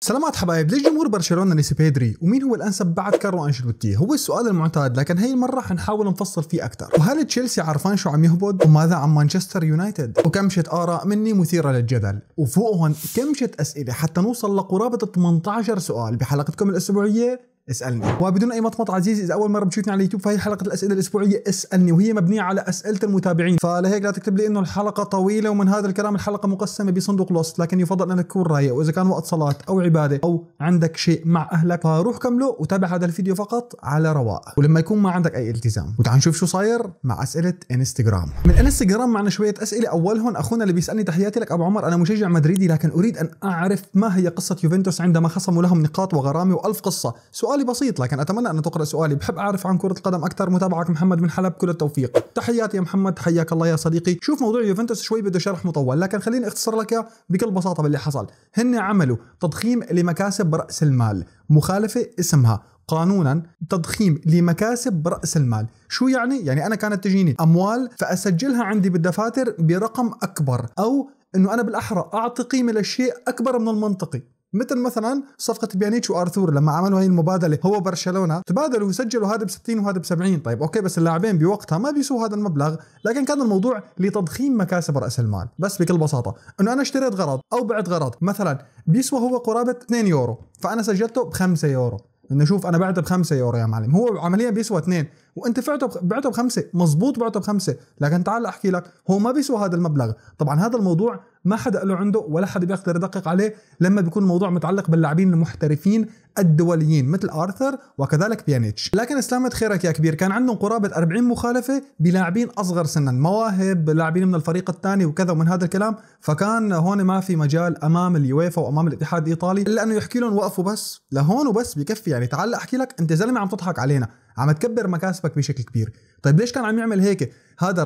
سلامات حبايب ليش جمهور برشلونه نسي بيدري ومين هو الانسب بعد كارلو انشيلوتي هو السؤال المعتاد لكن هي المره حنحاول نفصل فيه اكثر وهل تشيلسي عرفان شو عم يهبط وماذا عن مانشستر يونايتد وكمشة اراء مني مثيره للجدل وفوقهم كمشة اسئله حتى نوصل لقرابه 18 سؤال بحلقتكم الاسبوعيه اسالني وبدون اي مطمط عزيزي اذا اول مره بتشوفني على اليوتيوب فهي حلقه الاسئله الاسبوعيه اسالني وهي مبنيه على اسئله المتابعين فلهيك لا تكتب لي انه الحلقه طويله ومن هذا الكلام الحلقه مقسمه بصندوق لوست لكن يفضل انك تكون رايق واذا كان وقت صلاه او عباده او عندك شيء مع اهلك فروح كمله وتابع هذا الفيديو فقط على رواق ولما يكون ما عندك اي التزام وتعال نشوف شو صاير مع اسئله انستغرام من انستغرام معنا شويه اسئله اولهم اخونا اللي بيسالني تحياتي لك ابو عمر انا مشجع مدريدي لكن اريد ان اعرف ما هي قصه يوفنتوس عندما خصموا لهم نقاط وغرامه والف قصه سؤال سؤالي بسيط لكن أتمنى أن تقرأ سؤالي بحب أعرف عن كرة القدم أكثر متابعك محمد من حلب كل التوفيق تحياتي يا محمد حياك الله يا صديقي شوف موضوع يوفنتوس شوي بده شرح مطول لكن خليني أختصر لك بكل بساطة باللي حصل هن عملوا تضخيم لمكاسب رأس المال مخالفة اسمها قانونا تضخيم لمكاسب راس المال شو يعني يعني انا كانت تجيني اموال فاسجلها عندي بالدفاتر برقم اكبر او انه انا بالاحرى اعطي قيمه للشيء اكبر من المنطقي مثل مثلا صفقه بيانيتش وارثور لما عملوا هاي المبادله هو برشلونه تبادلوا وسجلوا هذا ب 60 وهذا ب 70 طيب اوكي بس اللاعبين بوقتها ما بيسوا هذا المبلغ لكن كان الموضوع لتضخيم مكاسب راس المال بس بكل بساطه انه انا اشتريت غرض او بعت غرض مثلا بيسوى هو قرابه 2 يورو فانا سجلته ب 5 يورو انه شوف انا بعته ب 5 يورو يا معلم هو عمليا بيسوى 2 وانت بعته بعته بخمسه مزبوط بعته بخمسه لكن تعال احكي لك هو ما بيسوى هذا المبلغ طبعا هذا الموضوع ما حدا له عنده ولا حدا بيقدر يدقق عليه لما بيكون الموضوع متعلق باللاعبين المحترفين الدوليين مثل ارثر وكذلك بيانيتش لكن استلمت خيرك يا كبير كان عندهم قرابه 40 مخالفه بلاعبين اصغر سنا مواهب لاعبين من الفريق الثاني وكذا ومن هذا الكلام فكان هون ما في مجال امام اليويفا وامام الاتحاد الايطالي الا انه يحكي لهم وقفوا بس لهون وبس بكفي يعني تعال احكي لك انت زلمه عم تضحك علينا عم تكبر مكاسبك بشكل كبير طيب ليش كان عم يعمل هيك هذا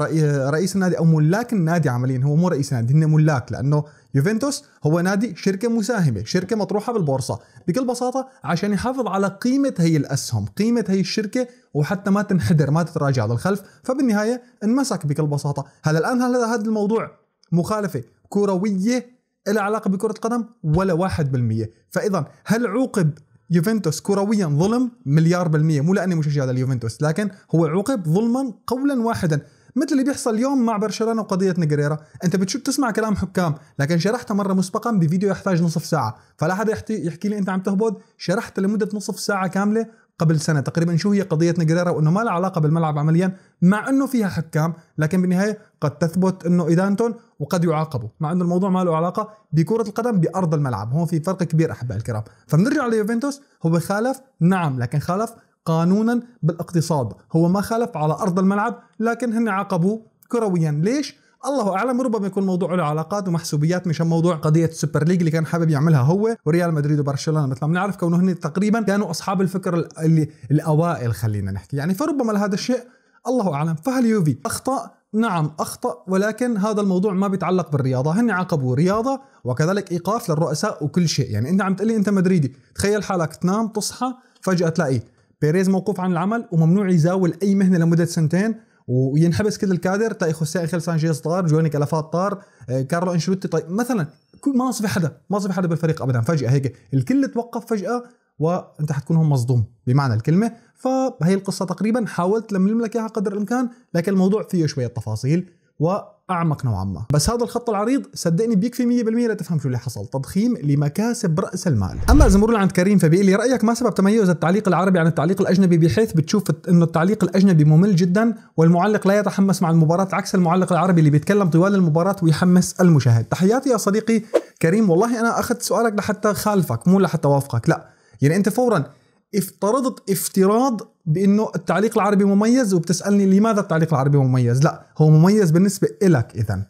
رئيس النادي او ملاك النادي عمليا هو مو رئيس نادي هن ملاك لانه يوفنتوس هو نادي شركه مساهمه شركه مطروحه بالبورصه بكل بساطه عشان يحافظ على قيمه هي الاسهم قيمه هي الشركه وحتى ما تنحدر ما تتراجع للخلف فبالنهايه انمسك بكل بساطه هل الان هل هذا الموضوع مخالفه كرويه لها علاقه بكره القدم ولا 1% فاذا هل عوقب يوفنتوس كرويا ظلم مليار بالمية مو لأني مشجع لليوفنتوس لكن هو عوقب ظلما قولا واحدا مثل اللي بيحصل اليوم مع برشلونه وقضيه نجريرا انت بتشوف تسمع كلام حكام لكن شرحته مره مسبقا بفيديو يحتاج نصف ساعه فلا حدا يحكي لي انت عم تهبط شرحت لمده نصف ساعه كامله قبل سنه تقريبا شو هي قضيه نجريرا وانه ما لها علاقه بالملعب عمليا مع انه فيها حكام لكن بالنهايه قد تثبت انه ادانتهم وقد يعاقبوا مع انه الموضوع ما له علاقه بكره القدم بارض الملعب هون في فرق كبير احبائي الكرام فبنرجع ليوفنتوس هو خالف نعم لكن خالف قانونا بالاقتصاد هو ما خالف على ارض الملعب لكن هن عاقبوه كرويا ليش الله اعلم ربما يكون موضوع له علاقات ومحسوبيات مشان موضوع قضيه السوبر ليج اللي كان حابب يعملها هو وريال مدريد وبرشلونه مثل ما بنعرف كونه هن تقريبا كانوا اصحاب الفكر اللي الاوائل خلينا نحكي يعني فربما لهذا الشيء الله اعلم فهل يوفي اخطا نعم اخطا ولكن هذا الموضوع ما بيتعلق بالرياضه هن عاقبوا رياضه وكذلك ايقاف للرؤساء وكل شيء يعني انت عم تقلي انت مدريدي تخيل حالك تنام تصحى فجاه تلاقي بيريز موقوف عن العمل وممنوع يزاول اي مهنه لمده سنتين وينحبس كذا الكادر تلاقي طيب خوسيه اخيل سانشيز طار جواني كلافات طار آه، كارلو انشلوتي طيب مثلا ما صفي حدا ما صفي حدا بالفريق ابدا فجاه هيك الكل توقف فجاه وانت حتكون هون مصدوم بمعنى الكلمه فهي القصه تقريبا حاولت لملم لك اياها قدر الامكان لكن الموضوع فيه شويه تفاصيل و اعمق نوعا ما بس هذا الخط العريض صدقني بيكفي 100% لتفهم شو اللي حصل تضخيم لمكاسب راس المال اما اذا مرور عند كريم فبيقول لي رايك ما سبب تميز التعليق العربي عن التعليق الاجنبي بحيث بتشوف انه التعليق الاجنبي ممل جدا والمعلق لا يتحمس مع المباراه عكس المعلق العربي اللي بيتكلم طوال المباراه ويحمس المشاهد تحياتي يا صديقي كريم والله انا اخذت سؤالك لحتى خالفك مو لحتى وافقك لا يعني انت فورا افترضت افتراض بانه التعليق العربي مميز وبتسالني لماذا التعليق العربي مميز لا هو مميز بالنسبه لك اذا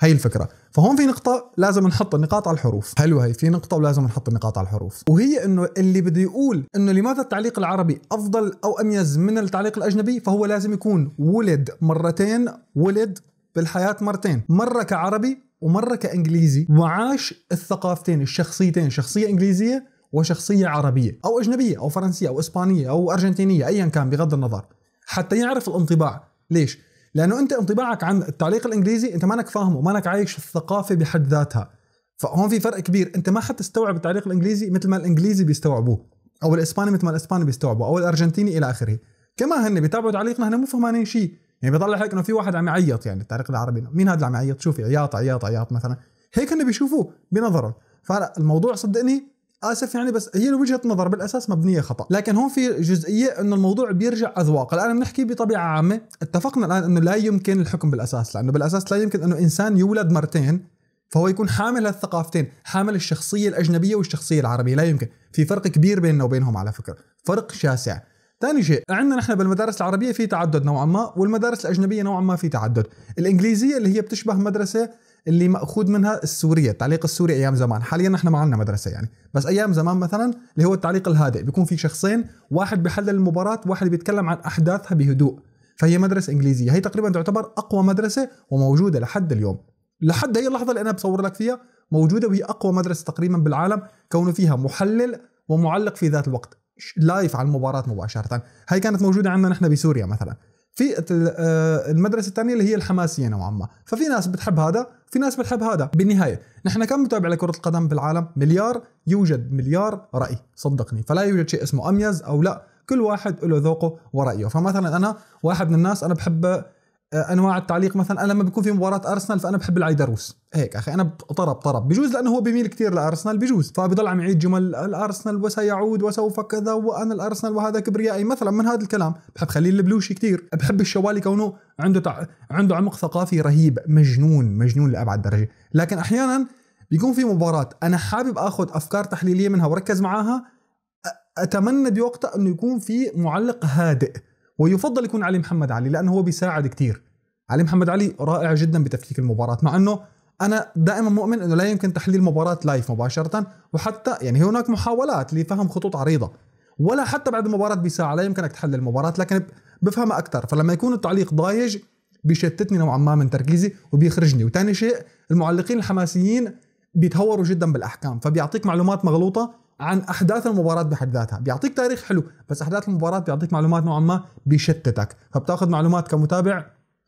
هي الفكره فهون في نقطة لازم نحط النقاط على الحروف حلوة هي في نقطة ولازم نحط النقاط على الحروف وهي انه اللي بده يقول انه لماذا التعليق العربي افضل او اميز من التعليق الاجنبي فهو لازم يكون ولد مرتين ولد بالحياة مرتين مرة كعربي ومرة كانجليزي وعاش الثقافتين الشخصيتين شخصية انجليزية وشخصية عربية أو أجنبية أو فرنسية أو إسبانية أو أرجنتينية أيا كان بغض النظر حتى يعرف الانطباع ليش؟ لأنه أنت انطباعك عن التعليق الإنجليزي أنت مانك فاهمه مانك عايش الثقافة بحد ذاتها فهون في فرق كبير أنت ما حتستوعب التعليق الإنجليزي مثل ما الإنجليزي بيستوعبوه أو الإسباني مثل ما الإسباني بيستوعبوه أو الأرجنتيني إلى آخره كما هن بيتابعوا تعليقنا هن مو فهمانين شيء يعني بيطلع لك انه في واحد عم يعيط يعني التعليق العربي مين هذا اللي عم يعيط شوفي عياط عياط عياط مثلا هيك هن بيشوفوه بنظرهم فالموضوع صدقني اسف يعني بس هي وجهه نظر بالاساس مبنيه خطا لكن هون في جزئيه انه الموضوع بيرجع اذواق الان بنحكي بطبيعه عامه اتفقنا الان انه لا يمكن الحكم بالاساس لانه بالاساس لا يمكن انه انسان يولد مرتين فهو يكون حامل هالثقافتين حامل الشخصية الأجنبية والشخصية العربية لا يمكن في فرق كبير بيننا وبينهم على فكرة فرق شاسع ثاني شيء عندنا نحن بالمدارس العربية في تعدد نوعا ما والمدارس الأجنبية نوعا ما في تعدد الإنجليزية اللي هي بتشبه مدرسة اللي ماخوذ منها السوريه التعليق السوري ايام زمان حاليا نحن ما عندنا مدرسه يعني بس ايام زمان مثلا اللي هو التعليق الهادئ بيكون في شخصين واحد بيحلل المباراه واحد بيتكلم عن احداثها بهدوء فهي مدرسه انجليزيه هي تقريبا تعتبر اقوى مدرسه وموجوده لحد اليوم لحد هي اللحظه اللي انا بصور لك فيها موجوده وهي اقوى مدرسه تقريبا بالعالم كونه فيها محلل ومعلق في ذات الوقت لايف على المباراه مباشره هاي كانت موجوده عندنا نحن بسوريا مثلا في آه، المدرسه الثانيه اللي هي الحماسيه نوعا ما ففي ناس بتحب هذا في ناس بتحب هذا بالنهايه نحن كم متابع لكره القدم بالعالم مليار يوجد مليار راي صدقني فلا يوجد شيء اسمه اميز او لا كل واحد له ذوقه ورايه فمثلا انا واحد من الناس انا بحب آه، انواع التعليق مثلا انا لما بكون في مباراه ارسنال فانا بحب العيدروس هيك اخي انا طرب طرب بجوز لانه هو بيميل كثير لارسنال بجوز فبضل عم يعيد جمل الارسنال وسيعود وسوف كذا وانا الارسنال وهذا كبريائي مثلا من هذا الكلام بحب خليل البلوشي كثير بحب الشوالي كونه عنده تع... عنده عمق ثقافي رهيب مجنون مجنون لابعد درجه لكن احيانا بيكون في مباراه انا حابب اخذ افكار تحليليه منها وركز معاها اتمنى بوقتها انه يكون في معلق هادئ ويفضل يكون علي محمد علي لانه هو بيساعد كثير علي محمد علي رائع جدا بتفكيك المباراه مع انه انا دائما مؤمن انه لا يمكن تحليل مباراه لايف مباشره وحتى يعني هناك محاولات لفهم خطوط عريضه ولا حتى بعد المباراه بساعه لا يمكنك تحلل المباراه لكن بفهمها اكثر فلما يكون التعليق ضايج بيشتتني نوعا ما من تركيزي وبيخرجني وثاني شيء المعلقين الحماسيين بيتهوروا جدا بالاحكام فبيعطيك معلومات مغلوطه عن احداث المباراه بحد ذاتها بيعطيك تاريخ حلو بس احداث المباراه بيعطيك معلومات نوعا ما بيشتتك فبتاخذ معلومات كمتابع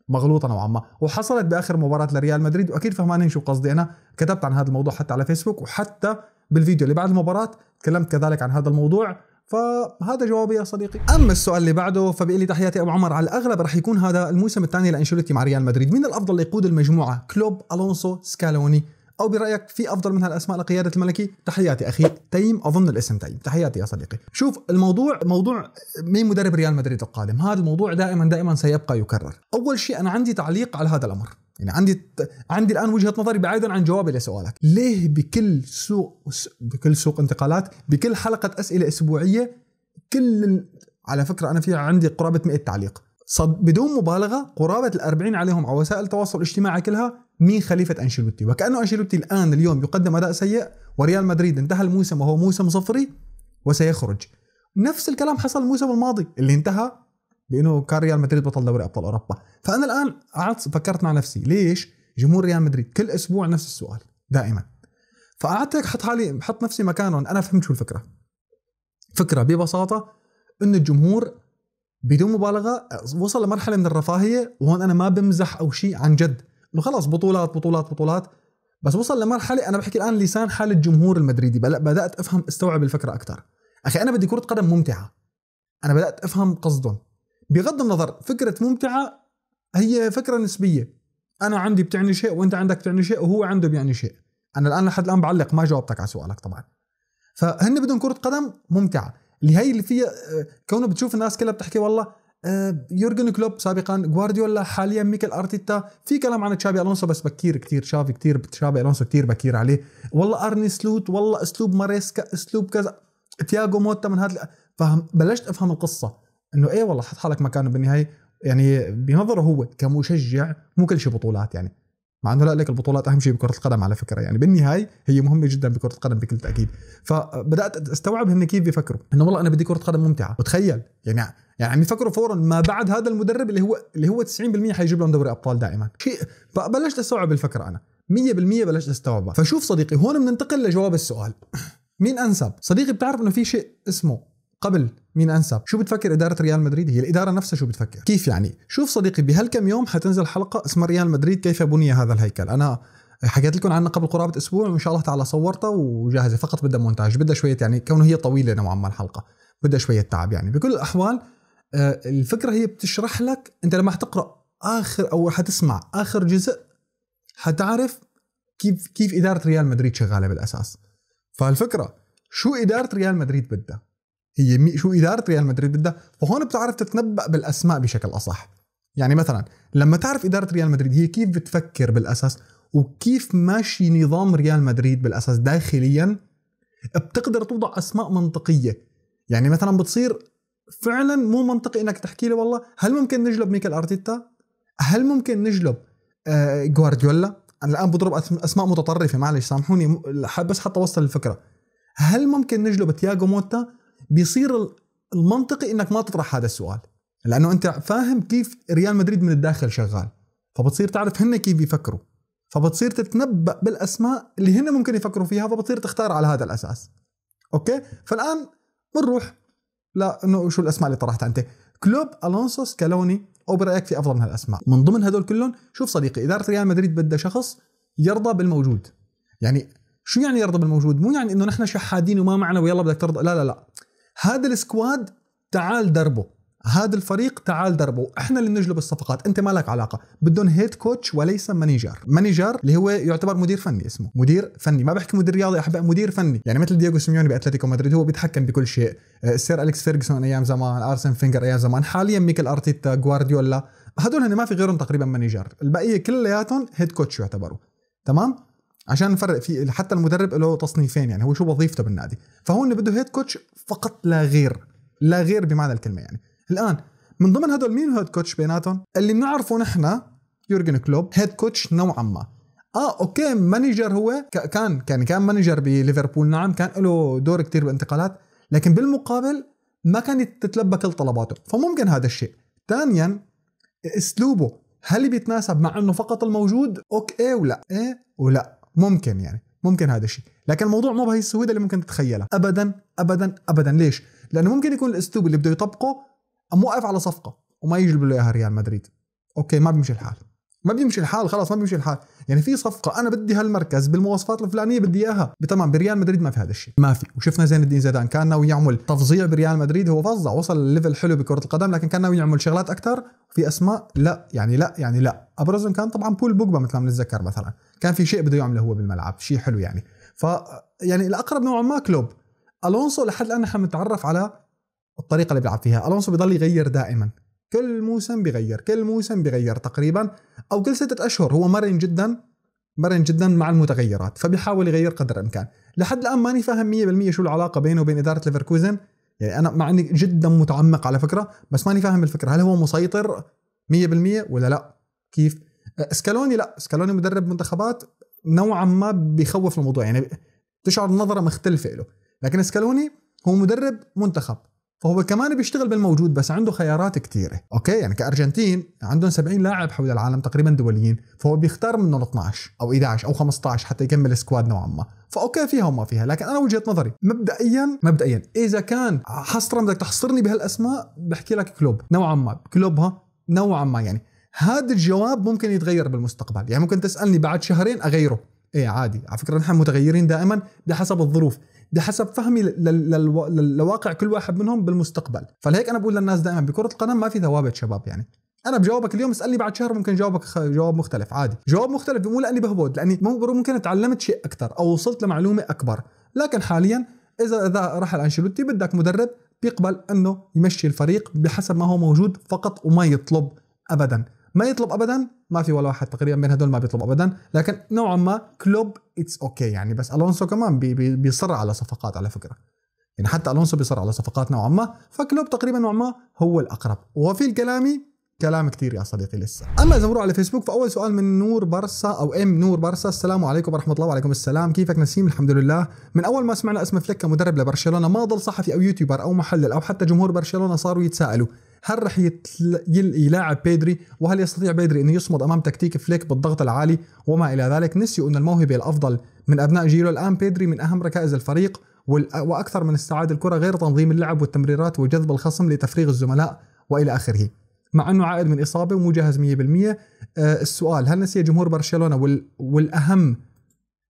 مغلوطه نوعا ما وحصلت باخر مباراه لريال مدريد واكيد فهمانين شو قصدي انا كتبت عن هذا الموضوع حتى على فيسبوك وحتى بالفيديو اللي بعد المباراه تكلمت كذلك عن هذا الموضوع فهذا جوابي يا صديقي اما السؤال اللي بعده فبيقول لي تحياتي ابو عمر على الاغلب راح يكون هذا الموسم الثاني لانشيلوتي مع ريال مدريد مين الافضل يقود المجموعه كلوب الونسو سكالوني او برايك في افضل من هالاسماء لقياده الملكي تحياتي اخي تيم اظن الاسم تيم تحياتي يا صديقي شوف الموضوع موضوع مين مدرب ريال مدريد القادم هذا الموضوع دائما دائما سيبقى يكرر اول شيء انا عندي تعليق على هذا الامر يعني عندي عندي الان وجهه نظري بعيدا عن جوابي لسؤالك ليه بكل سوق بكل سوق انتقالات بكل حلقه اسئله اسبوعيه كل على فكره انا في عندي قرابه 100 تعليق صد بدون مبالغه قرابه ال 40 عليهم على وسائل التواصل الاجتماعي كلها مين خليفه انشيلوتي وكانه انشيلوتي الان اليوم يقدم اداء سيء وريال مدريد انتهى الموسم وهو موسم صفري وسيخرج نفس الكلام حصل الموسم الماضي اللي انتهى بأنه كان ريال مدريد بطل دوري ابطال اوروبا فانا الان قعدت فكرت مع نفسي ليش جمهور ريال مدريد كل اسبوع نفس السؤال دائما فقعدت هيك حط حالي حط نفسي مكانه انا فهمت شو الفكره فكره ببساطه ان الجمهور بدون مبالغه وصل لمرحله من الرفاهيه وهون انا ما بمزح او شيء عن جد انه خلص بطولات بطولات بطولات بس وصل لمرحله انا بحكي الان لسان حال الجمهور المدريدي بدات افهم استوعب الفكره اكثر اخي انا بدي كره قدم ممتعه انا بدات افهم قصدهم بغض النظر فكره ممتعه هي فكره نسبيه انا عندي بتعني شيء وانت عندك بتعني شيء وهو عنده بيعني شيء انا الان لحد الان بعلق ما جاوبتك على سؤالك طبعا فهن بدهم كره قدم ممتعه اللي هي اللي فيها آه، كونه بتشوف الناس كلها بتحكي والله يورجن كلوب سابقا جوارديولا حاليا ميكل ارتيتا في كلام عن تشابي الونسو بس بكير كثير شافي كثير تشابي الونسو كثير بكير عليه والله ارني سلوت والله اسلوب ماريسكا اسلوب كذا تياجو موتا من هذا فهم بلشت افهم القصه انه ايه والله حط حالك مكانه بالنهايه يعني بنظره هو كمشجع مو كل شيء بطولات يعني مع انه لا لك البطولات اهم شيء بكره القدم على فكره يعني بالنهايه هي مهمه جدا بكره القدم بكل تاكيد فبدات استوعب هن كيف بيفكروا انه والله انا بدي كره قدم ممتعه وتخيل يعني يعني عم يفكروا فورا ما بعد هذا المدرب اللي هو اللي هو 90% حيجيب لهم دوري ابطال دائما شيء بلشت استوعب الفكره انا 100% بلشت استوعبها فشوف صديقي هون بننتقل لجواب السؤال مين انسب صديقي بتعرف انه في شيء اسمه قبل مين انسب شو بتفكر اداره ريال مدريد هي الاداره نفسها شو بتفكر كيف يعني شوف صديقي بهالكم يوم حتنزل حلقه اسمها ريال مدريد كيف بني هذا الهيكل انا حكيت لكم عنها قبل قرابه اسبوع وان شاء الله تعالى صورتها وجاهزه فقط بدها مونتاج بدها شويه يعني كونه هي طويله نوعا ما الحلقه بدها شويه تعب يعني بكل الاحوال آه، الفكره هي بتشرح لك انت لما حتقرا اخر او حتسمع اخر جزء حتعرف كيف كيف اداره ريال مدريد شغاله بالاساس فالفكره شو اداره ريال مدريد بدها هي شو اداره ريال مدريد بدها فهون بتعرف تتنبا بالاسماء بشكل اصح يعني مثلا لما تعرف اداره ريال مدريد هي كيف بتفكر بالاساس وكيف ماشي نظام ريال مدريد بالاساس داخليا بتقدر توضع اسماء منطقيه يعني مثلا بتصير فعلا مو منطقي انك تحكي لي والله هل ممكن نجلب ميكل ارتيتا هل ممكن نجلب آه جوارديولا انا الان بضرب اسماء متطرفه معلش سامحوني بس حتى اوصل الفكره هل ممكن نجلب تياغو موتا بيصير المنطقي انك ما تطرح هذا السؤال لانه انت فاهم كيف ريال مدريد من الداخل شغال فبتصير تعرف هن كيف بيفكروا فبتصير تتنبأ بالاسماء اللي هن ممكن يفكروا فيها فبتصير تختار على هذا الاساس اوكي فالان بنروح لا انه شو الاسماء اللي طرحتها انت كلوب الونسو سكالوني او برايك في افضل من هالاسماء من ضمن هذول كلهم شوف صديقي اداره ريال مدريد بدها شخص يرضى بالموجود يعني شو يعني يرضى بالموجود مو يعني انه نحن شحادين وما معنا ويلا بدك ترضى لا لا لا هذا السكواد تعال دربه هذا الفريق تعال دربه احنا اللي بنجلب الصفقات انت مالك علاقه بدهم هيد كوتش وليس مانيجر مانيجر اللي هو يعتبر مدير فني اسمه مدير فني ما بحكي مدير رياضي احب مدير فني يعني مثل دييغو سيميوني باتلتيكو مدريد هو بيتحكم بكل شيء السير آه، اليكس فيرجسون ايام زمان ارسن فينجر ايام زمان حاليا ميكل ارتيتا جوارديولا هدول هن ما في غيرهم تقريبا مانيجر البقيه كلياتهم هيد كوتش يعتبروا تمام عشان نفرق في حتى المدرب له تصنيفين يعني هو شو وظيفته بالنادي فهون بده هيد كوتش فقط لا غير لا غير بمعنى الكلمه يعني الان من ضمن هدول مين هيد كوتش بيناتهم اللي بنعرفه نحن يورجن كلوب هيد كوتش نوعا ما اه اوكي مانجر هو كان يعني كان كان مانجر بليفربول نعم كان له دور كثير بانتقالات لكن بالمقابل ما كانت تتلبى كل طلباته فممكن هذا الشيء ثانيا اسلوبه هل بيتناسب مع انه فقط الموجود اوكي ولا ايه ولا ممكن يعني ممكن هذا الشيء لكن الموضوع مو بهي السهوله اللي ممكن تتخيلها ابدا ابدا ابدا ليش لانه ممكن يكون الاسلوب اللي بده يطبقه موقف على صفقه وما يجلب له اياها ريال مدريد اوكي ما بيمشي الحال ما بيمشي الحال خلاص ما بيمشي الحال يعني في صفقه انا بدي هالمركز بالمواصفات الفلانيه بدي اياها تمام بريال مدريد ما في هذا الشيء ما في وشفنا زين الدين زيدان كان ناوي يعمل تفظيع بريال مدريد هو فظع وصل ليفل حلو بكره القدم لكن كان ناوي يعمل شغلات اكثر في اسماء لا يعني لا يعني لا ابرزهم كان طبعا بول بوجبا مثل ما بنتذكر مثلا كان في شيء بده يعمله هو بالملعب شيء حلو يعني ف يعني الاقرب نوعا ما كلوب الونسو لحد الان نحن بنتعرف على الطريقه اللي بيلعب فيها الونسو بيضل يغير دائما كل موسم بغير كل موسم بغير تقريبا او كل ستة اشهر هو مرن جدا مرن جدا مع المتغيرات فبيحاول يغير قدر الامكان لحد الان ماني فاهم 100% شو العلاقه بينه وبين اداره ليفركوزن يعني انا مع اني جدا متعمق على فكره بس ماني فاهم الفكره هل هو مسيطر 100% ولا لا كيف اسكالوني أه، لا اسكالوني مدرب منتخبات نوعا ما بيخوف الموضوع يعني تشعر نظره مختلفه له لكن اسكالوني هو مدرب منتخب فهو كمان بيشتغل بالموجود بس عنده خيارات كثيره اوكي يعني كارجنتين عندهم 70 لاعب حول العالم تقريبا دوليين فهو بيختار منهم 12 او 11 او 15 حتى يكمل سكواد نوعا ما فاوكي فيها وما فيها لكن انا وجهه نظري مبدئيا مبدئيا اذا كان حصرا بدك تحصرني بهالاسماء بحكي لك كلوب نوعا ما كلوب ها نوعا ما يعني هذا الجواب ممكن يتغير بالمستقبل يعني ممكن تسالني بعد شهرين اغيره ايه عادي على فكره نحن متغيرين دائما بحسب الظروف بحسب فهمي لواقع كل واحد منهم بالمستقبل فلهيك انا بقول للناس دائما بكره القدم ما في ثوابت شباب يعني انا بجاوبك اليوم اسالني بعد شهر ممكن جاوبك جواب مختلف عادي جواب مختلف مو لاني بهبط لاني ممكن تعلمت شيء اكثر او وصلت لمعلومه اكبر لكن حاليا اذا اذا رحل انشيلوتي بدك مدرب بيقبل انه يمشي الفريق بحسب ما هو موجود فقط وما يطلب ابدا ما يطلب ابدا ما في ولا واحد تقريبا بين هدول ما بيطلب ابدا لكن نوعا ما كلوب اتس اوكي okay يعني بس الونسو كمان بي بي بيصر على صفقات على فكره يعني حتى الونسو بيصر على صفقات نوعا ما فكلوب تقريبا نوعا ما هو الاقرب وفي الكلامي كلام كثير يا صديقي لسه اما اذا على فيسبوك فاول سؤال من نور برسا او ام نور برسا السلام عليكم ورحمه الله وعليكم السلام كيفك نسيم الحمد لله من اول ما سمعنا اسم فليك كمدرب لبرشلونه ما ضل صحفي او يوتيوبر او محلل او حتى جمهور برشلونه صاروا يتساءلوا هل رح يتل... يلاعب بيدري وهل يستطيع بيدري انه يصمد امام تكتيك فليك بالضغط العالي وما الى ذلك نسيوا ان الموهبه الافضل من ابناء جيله الان بيدري من اهم ركائز الفريق وال... واكثر من استعاد الكره غير تنظيم اللعب والتمريرات وجذب الخصم لتفريغ الزملاء والى اخره مع انه عائد من اصابه ومو جاهز 100% أه السؤال هل نسي جمهور برشلونه وال... والاهم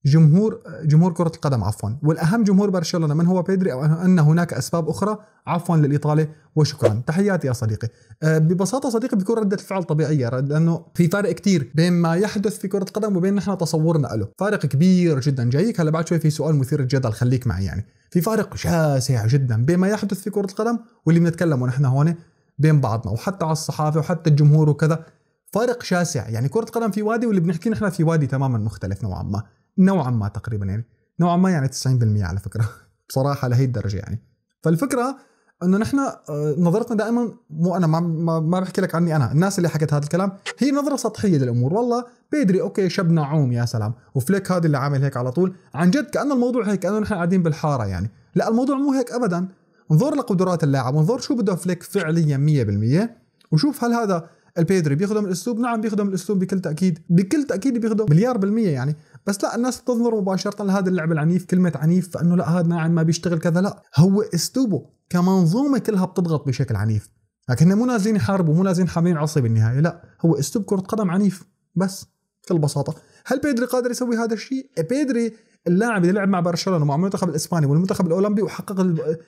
جمهور جمهور كرة القدم عفوا والأهم جمهور برشلونة من هو بيدري أو أن هناك أسباب أخرى عفوا للإطالة وشكرا تحياتي يا صديقي أه، ببساطة صديقي بيكون ردة الفعل طبيعية لأنه في فارق كتير بين ما يحدث في كرة القدم وبين نحن تصورنا له فارق كبير جدا جايك هلا بعد شوي في سؤال مثير للجدل خليك معي يعني في فارق شاسع جدا بين ما يحدث في كرة القدم واللي بنتكلمه نحن هون بين بعضنا وحتى على الصحافة وحتى الجمهور وكذا فارق شاسع يعني كرة القدم في وادي واللي بنحكي نحن في وادي تماما مختلف نوعا ما نوعا ما تقريبا يعني نوعا ما يعني 90% على فكره بصراحه لهي الدرجه يعني فالفكره انه نحن آه، نظرتنا دائما مو انا ما ما بحكي لك عني انا، الناس اللي حكت هذا الكلام هي نظره سطحيه للامور، والله بيدري اوكي شاب نعوم يا سلام، وفليك هذا اللي عامل هيك على طول، عن جد كانه الموضوع هيك كانه نحن قاعدين بالحاره يعني، لا الموضوع مو هيك ابدا، انظر لقدرات اللاعب، انظر شو بده فليك فعليا 100% وشوف هل هذا البيدري بيخدم الاسلوب؟ نعم بيخدم الاسلوب بكل تاكيد، بكل تاكيد بيخدم مليار بالمية يعني، بس لا الناس بتنظر مباشره لهذا اللعب العنيف كلمه عنيف فانه لا هذا ما بيشتغل كذا لا هو اسلوبه كمنظومه كلها بتضغط بشكل عنيف لكن مو نازلين يحاربوا مو نازلين حاملين عصي بالنهايه لا هو اسلوب كره قدم عنيف بس بكل بساطه هل بيدري قادر يسوي هذا الشيء بيدري اللاعب اللي لعب مع برشلونه ومع المنتخب الاسباني والمنتخب الاولمبي وحقق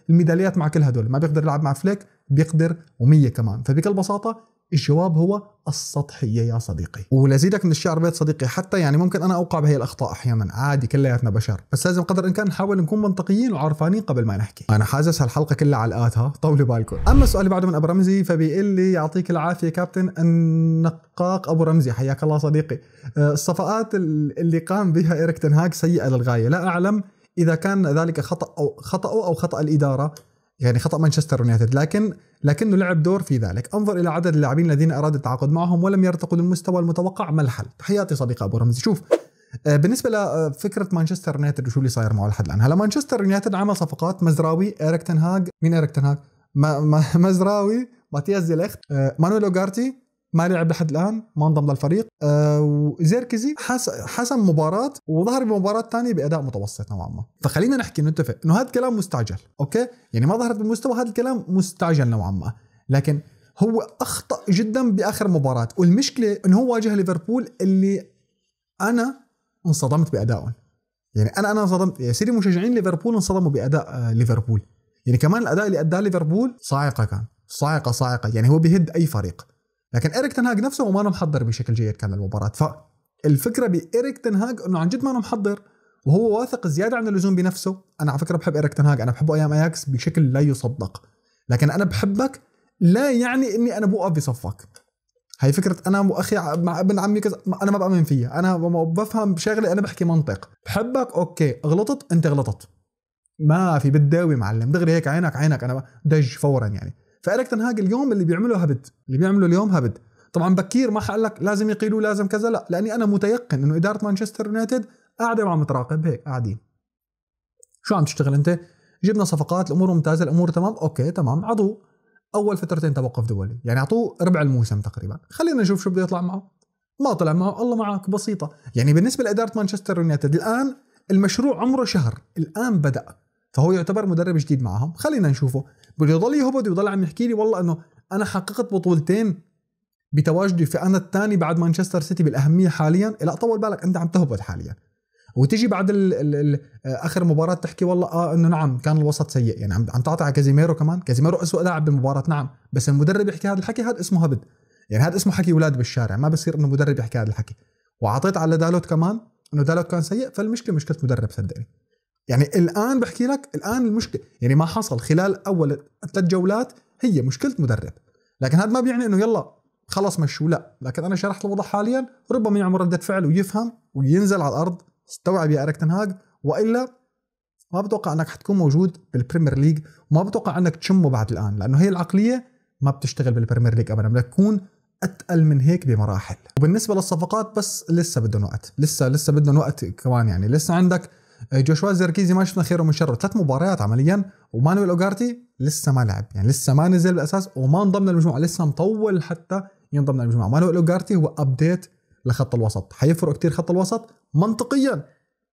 الميداليات مع كل هدول ما بيقدر يلعب مع فليك بيقدر و100 كمان فبكل بساطه الجواب هو السطحيه يا صديقي ولازيدك من الشعر بيت صديقي حتى يعني ممكن انا اوقع بهي الاخطاء احيانا عادي كلياتنا بشر بس لازم قدر الامكان نحاول نكون منطقيين وعرفانين قبل ما نحكي انا حاسس هالحلقه كلها علقاتها طولوا بالكم اما السؤال اللي بعده من ابو رمزي فبيقول لي يعطيك العافيه كابتن النقاق ابو رمزي حياك الله صديقي آه، الصفقات اللي قام بها ايريك تنهاك سيئه للغايه لا اعلم اذا كان ذلك خطا او خطاه او خطا الاداره يعني خطا مانشستر يونايتد لكن لكنه لعب دور في ذلك انظر الى عدد اللاعبين الذين اراد التعاقد معهم ولم يرتقوا للمستوى المتوقع ما الحل تحياتي صديق ابو رمزي شوف آه، بالنسبه لفكره آه، مانشستر يونايتد وشو اللي صاير معه لحد الان هلا مانشستر يونايتد عمل صفقات مزراوي ايريك تنهاج مين ايريك تنهاج ما ما مزراوي ماتياس ديليخت آه، مانويل اوغارتي ما لعب لحد الان ما انضم للفريق آه وزيركزي حسم مباراه وظهر بمباراه ثانيه باداء متوسط نوعا ما فخلينا نحكي نتفق انه هذا الكلام مستعجل اوكي يعني ما ظهرت بالمستوى هذا الكلام مستعجل نوعا ما لكن هو اخطا جدا باخر مباراه والمشكله انه هو واجه ليفربول اللي انا انصدمت بادائهم يعني انا انا انصدمت يا سيدي مشجعين ليفربول انصدموا باداء آه، ليفربول يعني كمان الاداء اللي اداه ليفربول صاعقه كان صاعقه صاعقه يعني هو بيهد اي فريق لكن إيريك تنهاج نفسه ما محضر بشكل جيد كان للمباراة فالفكرة بإيريك تنهاج أنه عن جد ما محضر وهو واثق زيادة عن اللزوم بنفسه أنا على فكرة بحب إيريك تنهاج أنا بحبه أيام أياكس بشكل لا يصدق لكن أنا بحبك لا يعني اني انا بوقف بصفك هي فكرة أنا وأخي مع ابن عمي كذا أنا ما بأمن فيها، أنا ما بفهم بشغلة أنا بحكي منطق، بحبك أوكي غلطت أنت غلطت. ما في بتداوي معلم دغري هيك عينك عينك أنا دج فورا يعني، فإريك تنهاج اليوم اللي بيعمله هبد اللي بيعمله اليوم هبد طبعا بكير ما قال لك لازم يقيلوا لازم كذا لا لاني انا متيقن انه اداره مانشستر يونايتد قاعده وعم تراقب هيك قاعدين شو عم تشتغل انت جبنا صفقات الامور ممتازه الامور تمام اوكي تمام عضو اول فترتين توقف دولي يعني اعطوه ربع الموسم تقريبا خلينا نشوف شو بده يطلع معه ما طلع معه الله معك بسيطه يعني بالنسبه لاداره مانشستر يونايتد الان المشروع عمره شهر الان بدا فهو يعتبر مدرب جديد معهم خلينا نشوفه بده يضل يهبط ويضل عم يحكي لي والله انه انا حققت بطولتين بتواجدي فانا الثاني بعد مانشستر سيتي بالاهميه حاليا إيه لا طول بالك انت عم تهبط حاليا وتجي بعد الـ الـ الـ اخر مباراه تحكي والله اه انه نعم كان الوسط سيء يعني عم عم تعطي على كازيميرو كمان كازيميرو اسوء لاعب بالمباراه نعم بس المدرب يحكي هذا الحكي هذا اسمه هبد يعني هذا اسمه حكي اولاد بالشارع ما بصير انه مدرب يحكي هذا الحكي وعطيت على دالوت كمان انه دالوت كان سيء فالمشكله مشكله مدرب صدقني يعني الان بحكي لك الان المشكله يعني ما حصل خلال اول ثلاث جولات هي مشكله مدرب لكن هذا ما بيعني انه يلا خلص مشوا لا لكن انا شرحت الوضع حاليا ربما يعمل رده فعل ويفهم وينزل على الارض استوعب يا اريك تنهاج والا ما بتوقع انك حتكون موجود بالبريمير ليج وما بتوقع انك تشمه بعد الان لانه هي العقليه ما بتشتغل بالبريمير ليج ابدا بدك تكون اتقل من هيك بمراحل وبالنسبه للصفقات بس لسه بدهم وقت لسه لسه بدهم وقت كمان يعني لسه عندك جوشوا زركيزي ما شفنا خيره من شره ثلاث مباريات عمليا ومانويل اوغارتي لسه ما لعب يعني لسه ما نزل بالاساس وما انضم للمجموعه لسه مطول حتى ينضم للمجموعه مانويل اوغارتي هو ابديت لخط الوسط حيفرق كثير خط الوسط منطقيا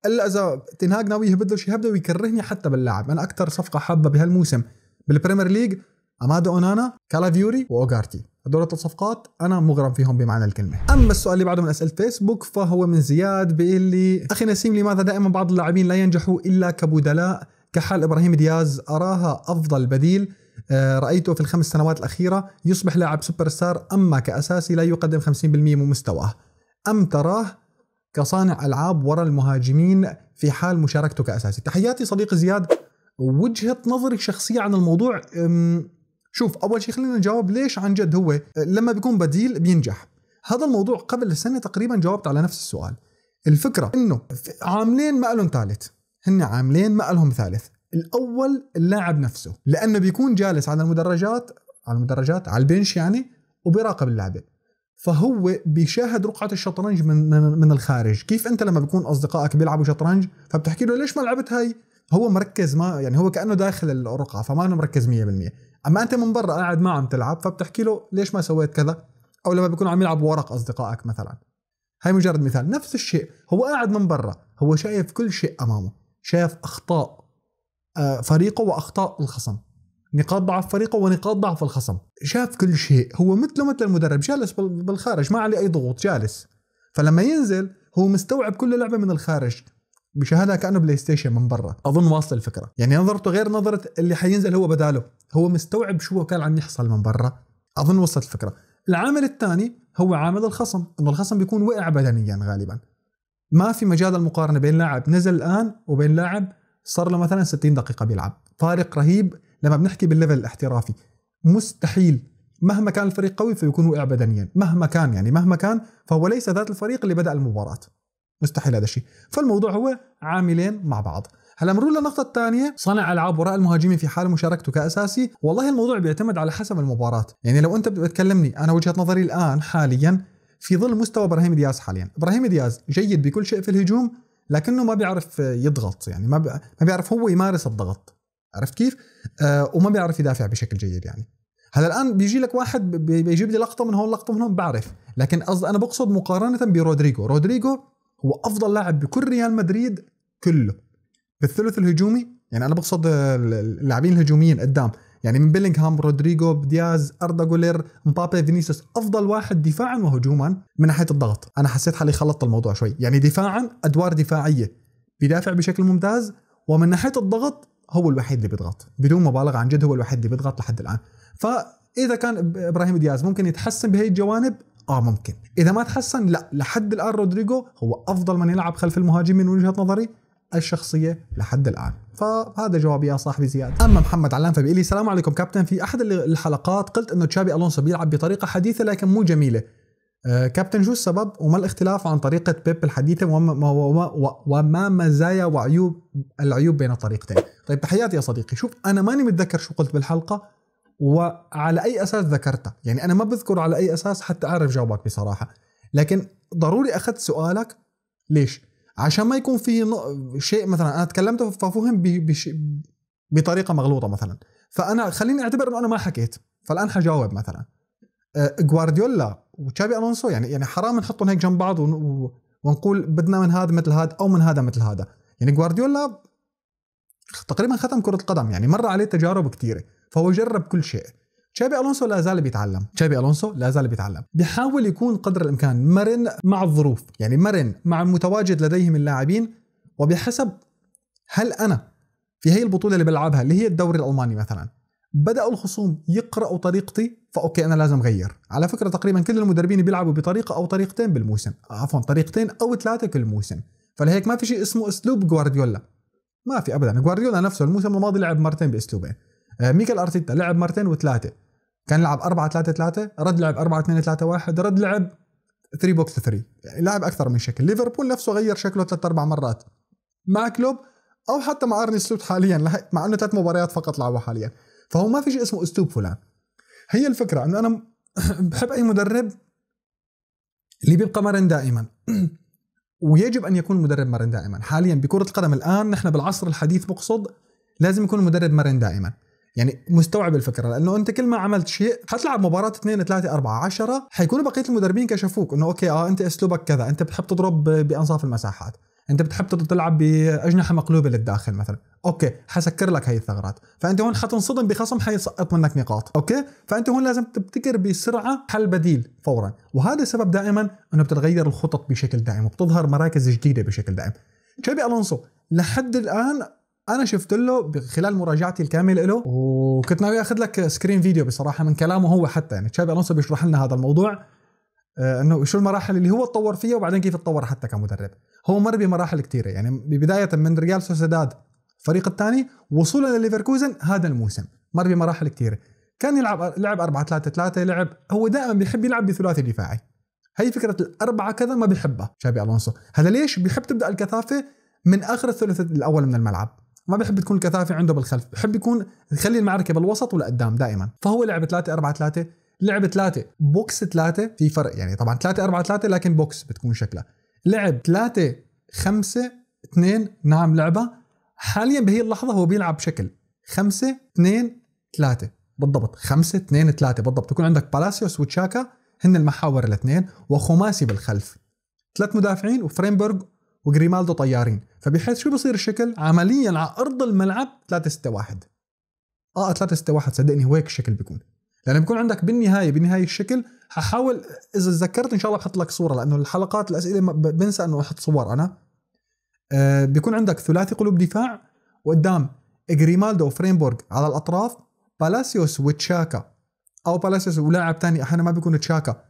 الا اذا تنهاج ناوي يهبد له شيء هبده ويكرهني حتى باللاعب انا اكثر صفقه حابه بهالموسم بالبريمير ليج امادو اونانا كالافيوري واوغارتي هدول ثلاث صفقات انا مغرم فيهم بمعنى الكلمه اما السؤال اللي بعده من اسئله فيسبوك فهو من زياد بيقول لي اخي نسيم لماذا دائما بعض اللاعبين لا ينجحوا الا كبدلاء كحال ابراهيم دياز اراها افضل بديل آه، رايته في الخمس سنوات الاخيره يصبح لاعب سوبر ستار اما كاساسي لا يقدم 50% من مستواه ام تراه كصانع العاب وراء المهاجمين في حال مشاركته كاساسي تحياتي صديقي زياد وجهه نظري الشخصيه عن الموضوع شوف اول شيء خلينا نجاوب ليش عن جد هو آه، لما بيكون بديل بينجح هذا الموضوع قبل سنه تقريبا جاوبت على نفس السؤال الفكره انه عاملين ما لهم ثالث هن عاملين ما لهم ثالث الاول اللاعب نفسه لانه بيكون جالس على المدرجات على المدرجات على البنش يعني وبيراقب اللعبه فهو بيشاهد رقعة الشطرنج من, من من الخارج، كيف أنت لما بيكون أصدقائك بيلعبوا شطرنج فبتحكي له ليش ما لعبت هاي؟ هو مركز ما يعني هو كأنه داخل الرقعة فما أنا مركز 100%، اما انت من برا قاعد ما عم تلعب فبتحكي له ليش ما سويت كذا او لما بيكونوا عم يلعبوا ورق اصدقائك مثلا هاي مجرد مثال نفس الشيء هو قاعد من برا هو شايف كل شيء امامه شايف اخطاء آه، فريقه واخطاء الخصم نقاط ضعف فريقه ونقاط ضعف الخصم شاف كل شيء هو مثله مثل المدرب جالس بالخارج ما عليه اي ضغوط جالس فلما ينزل هو مستوعب كل لعبه من الخارج بشاهدها كانه بلاي ستيشن من برا اظن واصل الفكره يعني نظرته غير نظره اللي حينزل هو بداله هو مستوعب شو كان عم يحصل من برا اظن وصلت الفكره العامل الثاني هو عامل الخصم انه الخصم بيكون وقع بدنيا غالبا ما في مجال المقارنه بين لاعب نزل الان وبين لاعب صار له مثلا 60 دقيقه بيلعب فارق رهيب لما بنحكي بالليفل الاحترافي مستحيل مهما كان الفريق قوي فيكون وقع بدنيا مهما كان يعني مهما كان فهو ليس ذات الفريق اللي بدا المباراه مستحيل هذا الشيء فالموضوع هو عاملين مع بعض هلا بنروح للنقطة الثانية صنع ألعاب وراء المهاجمين في حال مشاركته كأساسي والله الموضوع بيعتمد على حسب المباراة يعني لو أنت بتكلمني أنا وجهة نظري الآن حاليا في ظل مستوى إبراهيم دياز حاليا إبراهيم دياز جيد بكل شيء في الهجوم لكنه ما بيعرف يضغط يعني ما ما بيعرف هو يمارس الضغط عرفت كيف؟ آه وما بيعرف يدافع بشكل جيد يعني هلا الان بيجي لك واحد بيجيب لي لقطه من هون لقطه من هون بعرف لكن قصد انا بقصد مقارنه برودريجو رودريجو هو افضل لاعب بكل ريال مدريد كله بالثلث الهجومي يعني انا بقصد اللاعبين الهجوميين قدام يعني من بيلينغهام رودريجو دياز اردا جولير مبابي فينيسيوس افضل واحد دفاعا وهجوما من ناحيه الضغط انا حسيت حالي خلطت الموضوع شوي يعني دفاعا ادوار دفاعيه بيدافع بشكل ممتاز ومن ناحيه الضغط هو الوحيد اللي بيضغط بدون مبالغه عن جد هو الوحيد اللي بيضغط لحد الان فاذا كان ابراهيم دياز ممكن يتحسن بهي الجوانب اه ممكن اذا ما تحسن لا لحد الان رودريجو هو افضل من يلعب خلف المهاجم من وجهه نظري الشخصية لحد الآن فهذا جوابي يا صاحبي زياد أما محمد علان فبيقول السلام عليكم كابتن في أحد الحلقات قلت أنه تشابي ألونسو بيلعب بطريقة حديثة لكن مو جميلة أه كابتن شو السبب وما الاختلاف عن طريقة بيب الحديثة وما, وما, وما مزايا وعيوب العيوب بين الطريقتين طيب تحياتي يا صديقي شوف أنا ماني متذكر شو قلت بالحلقة وعلى اي اساس ذكرتها يعني انا ما بذكر على اي اساس حتى اعرف جاوبك بصراحه لكن ضروري اخذت سؤالك ليش عشان ما يكون في شيء مثلا انا تكلمت ففهم بطريقه مغلوطه مثلا فانا خليني اعتبر انه انا ما حكيت فالان حجاوب مثلا أه، جوارديولا وتشابي الونسو يعني يعني حرام نحطهم هيك جنب بعض ونقول بدنا من هذا مثل هذا او من هذا مثل هذا يعني جوارديولا تقريبا ختم كره القدم يعني مر عليه تجارب كثيره فهو جرب كل شيء تشابي الونسو لا زال بيتعلم تشابي الونسو لا زال بيتعلم بيحاول يكون قدر الامكان مرن مع الظروف يعني مرن مع المتواجد لديه من لاعبين وبحسب هل انا في هي البطوله اللي بلعبها اللي هي الدوري الالماني مثلا بداوا الخصوم يقراوا طريقتي فاوكي انا لازم اغير على فكره تقريبا كل المدربين بيلعبوا بطريقه او طريقتين بالموسم عفوا طريقتين او ثلاثه كل موسم فلهيك ما في شيء اسمه اسلوب جوارديولا ما في ابدا جوارديولا نفسه الموسم الماضي لعب مرتين باسلوبين آه، ميكل ارتيتا لعب مرتين وثلاثه كان لعب 4 3 3 رد لعب 4 2 3 1 رد لعب 3 بوكس 3 يعني لعب اكثر من شكل ليفربول نفسه غير شكله ثلاث اربع مرات مع كلوب او حتى مع ارني سلوت حاليا مع انه ثلاث مباريات فقط لعبها حاليا فهو ما في شيء اسمه اسلوب فلان هي الفكره انه انا بحب اي مدرب اللي بيبقى مرن دائما ويجب ان يكون المدرب مرن دائما حاليا بكره القدم الان نحن بالعصر الحديث بقصد لازم يكون المدرب مرن دائما يعني مستوعب الفكره لانه انت كل ما عملت شيء حتلعب مباراه 2 3 4 10 حيكونوا بقيه المدربين كشفوك انه اوكي اه انت اسلوبك كذا انت بتحب تضرب بانصاف المساحات انت بتحب تلعب باجنحه مقلوبه للداخل مثلا اوكي حسكر لك هاي الثغرات فانت هون حتنصدم بخصم حيسقط منك نقاط اوكي فانت هون لازم تبتكر بسرعه حل بديل فورا وهذا السبب دائما انه بتتغير الخطط بشكل دائم وبتظهر مراكز جديده بشكل دائم تشابي الونسو لحد الان انا شفت له خلال مراجعتي الكامله له وكنت ناوي اخذ لك سكرين فيديو بصراحه من كلامه هو حتى يعني تشابي الونسو بيشرح لنا هذا الموضوع آه، انه شو المراحل اللي هو تطور فيها وبعدين كيف تطور حتى كمدرب هو مر بمراحل كثيره يعني ببدايه من ريال سوسيداد الفريق الثاني وصولا لليفركوزن هذا الموسم مر بمراحل كثيره كان يلعب لعب 4 3 3 لعب هو دائما بيحب يلعب بثلاثي دفاعي هي فكره الاربعه كذا ما بيحبها تشابي الونسو هذا ليش بيحب تبدا الكثافه من اخر الثلث الاول من الملعب ما بحب تكون الكثافه عنده بالخلف بحب يكون يخلي المعركه بالوسط والقدام دائما فهو لعب 3 4 3 لعب 3 بوكس 3 في فرق يعني طبعا 3 4 3 لكن بوكس بتكون شكلها لعب 3 5 2 نعم لعبه حاليا بهي اللحظه هو بيلعب بشكل 5 2 3 بالضبط 5 2 3 بالضبط يكون عندك بالاسيوس وتشاكا هن المحاور الاثنين وخماسي بالخلف ثلاث مدافعين وفريمبرغ وجريمالدو طيارين فبحيث شو بصير الشكل عمليا على ارض الملعب 3 6 1 اه 3 6 1 صدقني هو هيك الشكل بيكون لانه بيكون عندك بالنهايه بنهايه الشكل ححاول اذا تذكرت ان شاء الله بحط لك صوره لانه الحلقات الاسئله بنسى انه احط صور انا آه بيكون عندك ثلاثي قلوب دفاع وقدام جريمالدو وفريمبورغ على الاطراف بالاسيوس وتشاكا او بالاسيوس ولاعب ثاني احيانا ما بيكون تشاكا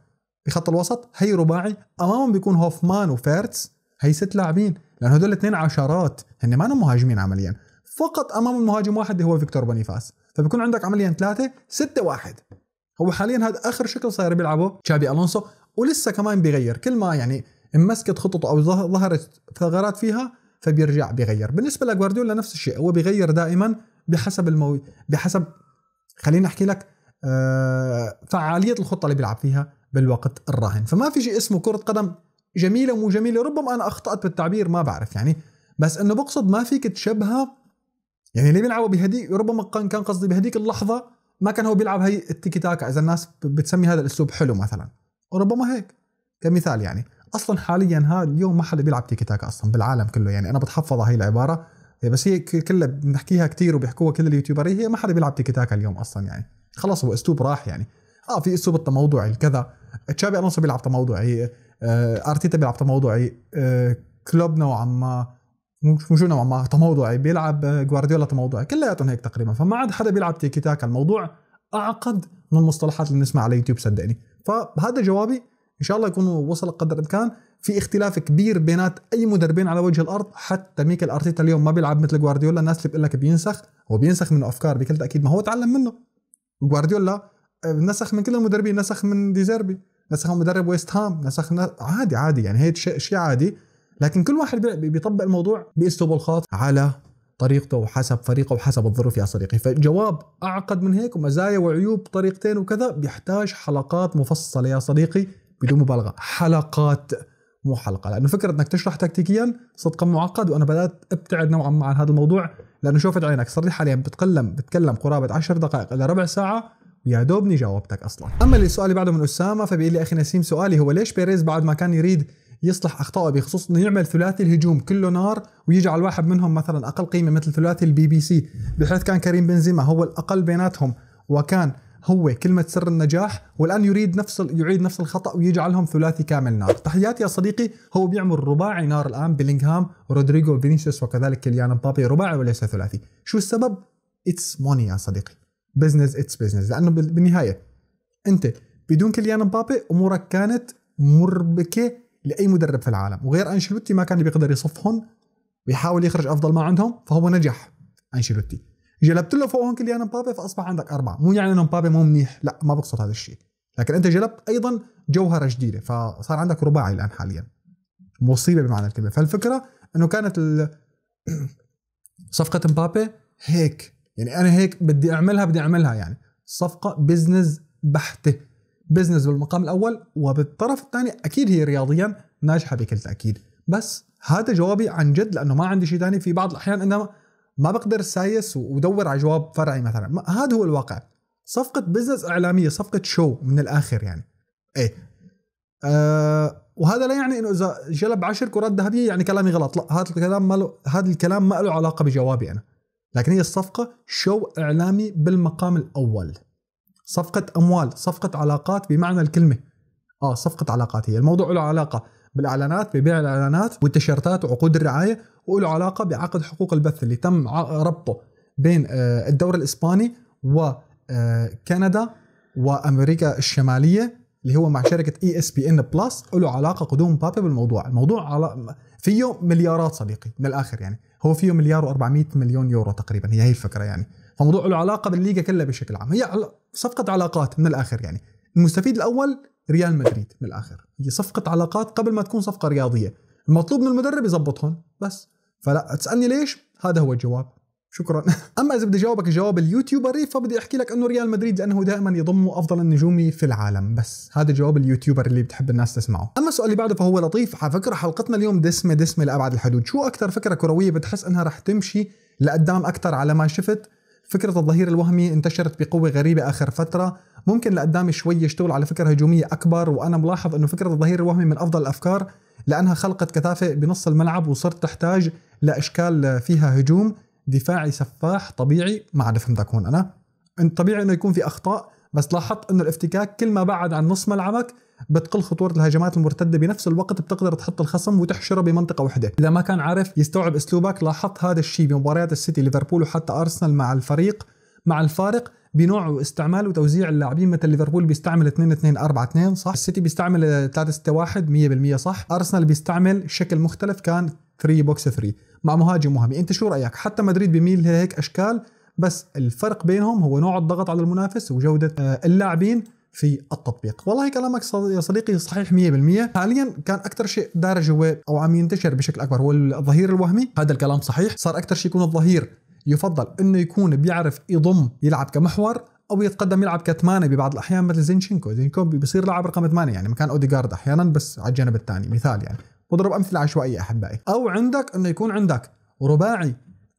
بخط الوسط هي رباعي امامهم بيكون هوفمان وفيرتس هي ست لاعبين لان هدول الاثنين عشرات هن ما مهاجمين عمليا فقط امام مهاجم واحد اللي هو فيكتور بونيفاس فبيكون عندك عمليا ثلاثه ستة واحد هو حاليا هذا اخر شكل صاير بيلعبه تشابي الونسو ولسه كمان بيغير كل ما يعني مسكت خططه او ظهرت ثغرات فيها فبيرجع بيغير بالنسبه لجوارديولا نفس الشيء هو بيغير دائما بحسب الموي بحسب خليني احكي لك آه، فعاليه الخطه اللي بيلعب فيها بالوقت الراهن فما في شيء اسمه كره قدم جميله ومو جميله ربما انا اخطات بالتعبير ما بعرف يعني بس انه بقصد ما فيك تشبهها يعني اللي بيلعبوا بهديك ربما كان قصدي بهديك اللحظه ما كان هو بيلعب هي التيكي تاكا اذا الناس بتسمي هذا الاسلوب حلو مثلا ربما هيك كمثال يعني اصلا حاليا هذا اليوم ما حدا بيلعب تيكي تاكا اصلا بالعالم كله يعني انا بتحفظ هاي العباره إيه، بس هي كلها بنحكيها كثير وبيحكوها كل اليوتيوبريه هي ما حدا بيلعب تيكي تاكا اليوم اصلا يعني خلص هو اسلوب راح يعني اه في اسلوب التموضعي الكذا تشابي الونسو بيلعب تموضعي آه، ارتيتا بيلعب تموضعي آه، كلوب نوعا ما مش مش نوعا ما تموضعي بيلعب آه، جوارديولا تموضعي كلياتهم هيك تقريبا فما عاد حدا بيلعب تيكي تاكا الموضوع اعقد من المصطلحات اللي بنسمعها على اليوتيوب صدقني فهذا جوابي ان شاء الله يكون وصل قدر الامكان في اختلاف كبير بينات اي مدربين على وجه الارض حتى ميكل ارتيتا اليوم ما بيلعب مثل جوارديولا الناس اللي بتقول لك بينسخ هو بينسخ من افكار بكل تاكيد ما هو تعلم منه جوارديولا نسخ من كل المدربين نسخ من ديزيربي نسخه مدرب ويست هام نسخ عادي عادي يعني هي شيء شي عادي لكن كل واحد بيطبق الموضوع باسلوبه الخاص على طريقته وحسب فريقه وحسب الظروف يا صديقي فجواب اعقد من هيك ومزايا وعيوب طريقتين وكذا بيحتاج حلقات مفصله يا صديقي بدون مبالغه حلقات مو حلقه لانه فكره انك تشرح تكتيكيا صدقا معقد وانا بدات ابتعد نوعا ما عن هذا الموضوع لانه شوفت عينك صار لي حاليا بتكلم بتكلم قرابه 10 دقائق الى ربع ساعه ويا دوبني جاوبتك اصلا اما السؤال اللي بعده من اسامه فبيقول لي اخي نسيم سؤالي هو ليش بيريز بعد ما كان يريد يصلح اخطائه بخصوص انه يعمل ثلاثي الهجوم كله نار ويجعل واحد منهم مثلا اقل قيمه مثل ثلاثي البي بي سي بحيث كان كريم بنزيما هو الاقل بيناتهم وكان هو كلمة سر النجاح والآن يريد نفس يعيد نفس الخطأ ويجعلهم ثلاثي كامل نار تحياتي يا صديقي هو بيعمل رباعي نار الآن بلينغهام رودريجو فينيسيوس وكذلك كيليان بابي رباعي وليس ثلاثي شو السبب؟ اتس موني يا صديقي بزنس اتس بزنس لانه بالنهايه انت بدون كليان مبابي امورك كانت مربكه لاي مدرب في العالم وغير انشيلوتي ما كان بيقدر يصفهم ويحاول يخرج افضل ما عندهم فهو نجح انشيلوتي جلبت له فوقهم كليان مبابي فاصبح عندك اربعه مو يعني انه مبابي مو منيح لا ما بقصد هذا الشيء لكن انت جلبت ايضا جوهره جديده فصار عندك رباعي الان حاليا مصيبه بمعنى الكلمه فالفكره انه كانت صفقه مبابي هيك يعني انا هيك بدي اعملها بدي اعملها يعني صفقه بزنس بحته بزنس بالمقام الاول وبالطرف الثاني اكيد هي رياضيا ناجحه بكل تاكيد بس هذا جوابي عن جد لانه ما عندي شيء ثاني في بعض الاحيان انا ما بقدر سايس ودور على جواب فرعي مثلا هذا هو الواقع صفقه بزنس اعلاميه صفقه شو من الاخر يعني ايه آه وهذا لا يعني انه اذا جلب عشر كرات ذهبيه يعني كلامي غلط لا هذا الكلام ما له هذا الكلام ما له علاقه بجوابي انا لكن هي الصفقة شو إعلامي بالمقام الأول صفقة أموال صفقة علاقات بمعنى الكلمة آه صفقة علاقات هي الموضوع له علاقة بالإعلانات ببيع الإعلانات والتيشيرتات وعقود الرعاية وله علاقة بعقد حقوق البث اللي تم ربطه بين آه، الدوري الإسباني وكندا آه، وأمريكا الشمالية اللي هو مع شركه اي اس بي ان بلس له علاقه قدوم بابي بالموضوع الموضوع على فيه مليارات صديقي من الاخر يعني هو فيه مليار و400 مليون يورو تقريبا هي هي الفكره يعني فموضوع له علاقه بالليغا كلها بشكل عام هي صفقه علاقات من الاخر يعني المستفيد الاول ريال مدريد من الاخر هي صفقه علاقات قبل ما تكون صفقه رياضيه المطلوب من المدرب يظبطهم بس فلا تسالني ليش هذا هو الجواب شكرا اما اذا بدي جاوبك جواب اليوتيوبري فبدي احكي لك انه ريال مدريد لانه دائما يضم افضل النجوم في العالم بس هذا جواب اليوتيوبر اللي بتحب الناس تسمعه اما السؤال اللي بعده فهو لطيف على فكره حلقتنا اليوم دسمه دسمه لابعد الحدود شو اكثر فكره كرويه بتحس انها رح تمشي لقدام اكثر على ما شفت فكره الظهير الوهمي انتشرت بقوه غريبه اخر فتره ممكن لقدام شوي يشتغل على فكره هجوميه اكبر وانا ملاحظ انه فكره الظهير الوهمي من افضل الافكار لانها خلقت كثافه بنص الملعب وصرت تحتاج لاشكال فيها هجوم دفاعي سفاح طبيعي ما عاد فهمتك هون انا انت طبيعي انه يكون في اخطاء بس لاحظت انه الافتكاك كل ما بعد عن نص ملعبك بتقل خطوره الهجمات المرتده بنفس الوقت بتقدر تحط الخصم وتحشره بمنطقه واحده اذا ما كان عارف يستوعب اسلوبك لاحظت هذا الشيء بمباريات السيتي ليفربول وحتى ارسنال مع الفريق مع الفارق بنوع واستعمال وتوزيع اللاعبين مثل ليفربول بيستعمل 2 2 4 2 صح السيتي بيستعمل 3 6 1 100% صح ارسنال بيستعمل شكل مختلف كان 3 بوكس 3 مع مهاجم وهمي انت شو رايك حتى مدريد بيميل لهيك اشكال بس الفرق بينهم هو نوع الضغط على المنافس وجوده آه، اللاعبين في التطبيق والله كلامك يا صديقي صحيح 100% حاليا كان اكثر شيء دارج هو او عم ينتشر بشكل اكبر هو الظهير الوهمي هذا الكلام صحيح صار اكثر شيء يكون الظهير يفضل انه يكون بيعرف يضم يلعب كمحور او يتقدم يلعب كثمانه ببعض الاحيان مثل زينشينكو زينشينكو بيصير لاعب رقم ثمانيه يعني مكان اوديجارد احيانا بس على الجانب الثاني مثال يعني واضرب امثله عشوائيه احبائي او عندك انه يكون عندك رباعي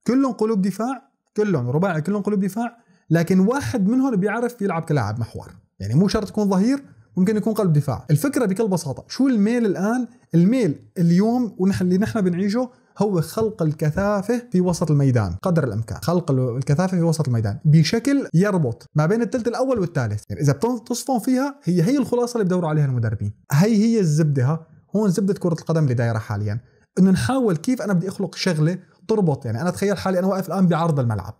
كلهم قلوب دفاع كلهم رباعي كلهم قلوب دفاع لكن واحد منهم بيعرف يلعب كلاعب محور يعني مو شرط يكون ظهير ممكن يكون قلب دفاع الفكره بكل بساطه شو الميل الان الميل اليوم ونحن اللي نحن بنعيشه هو خلق الكثافة في وسط الميدان قدر الإمكان خلق الكثافة في وسط الميدان بشكل يربط ما بين الثلث الأول والثالث يعني إذا بتصفون فيها هي هي الخلاصة اللي بدوروا عليها المدربين هي هي الزبدة ها هون زبده كره القدم اللي دايره حاليا انه نحاول كيف انا بدي اخلق شغله تربط يعني انا اتخيل حالي انا واقف الان بعرض الملعب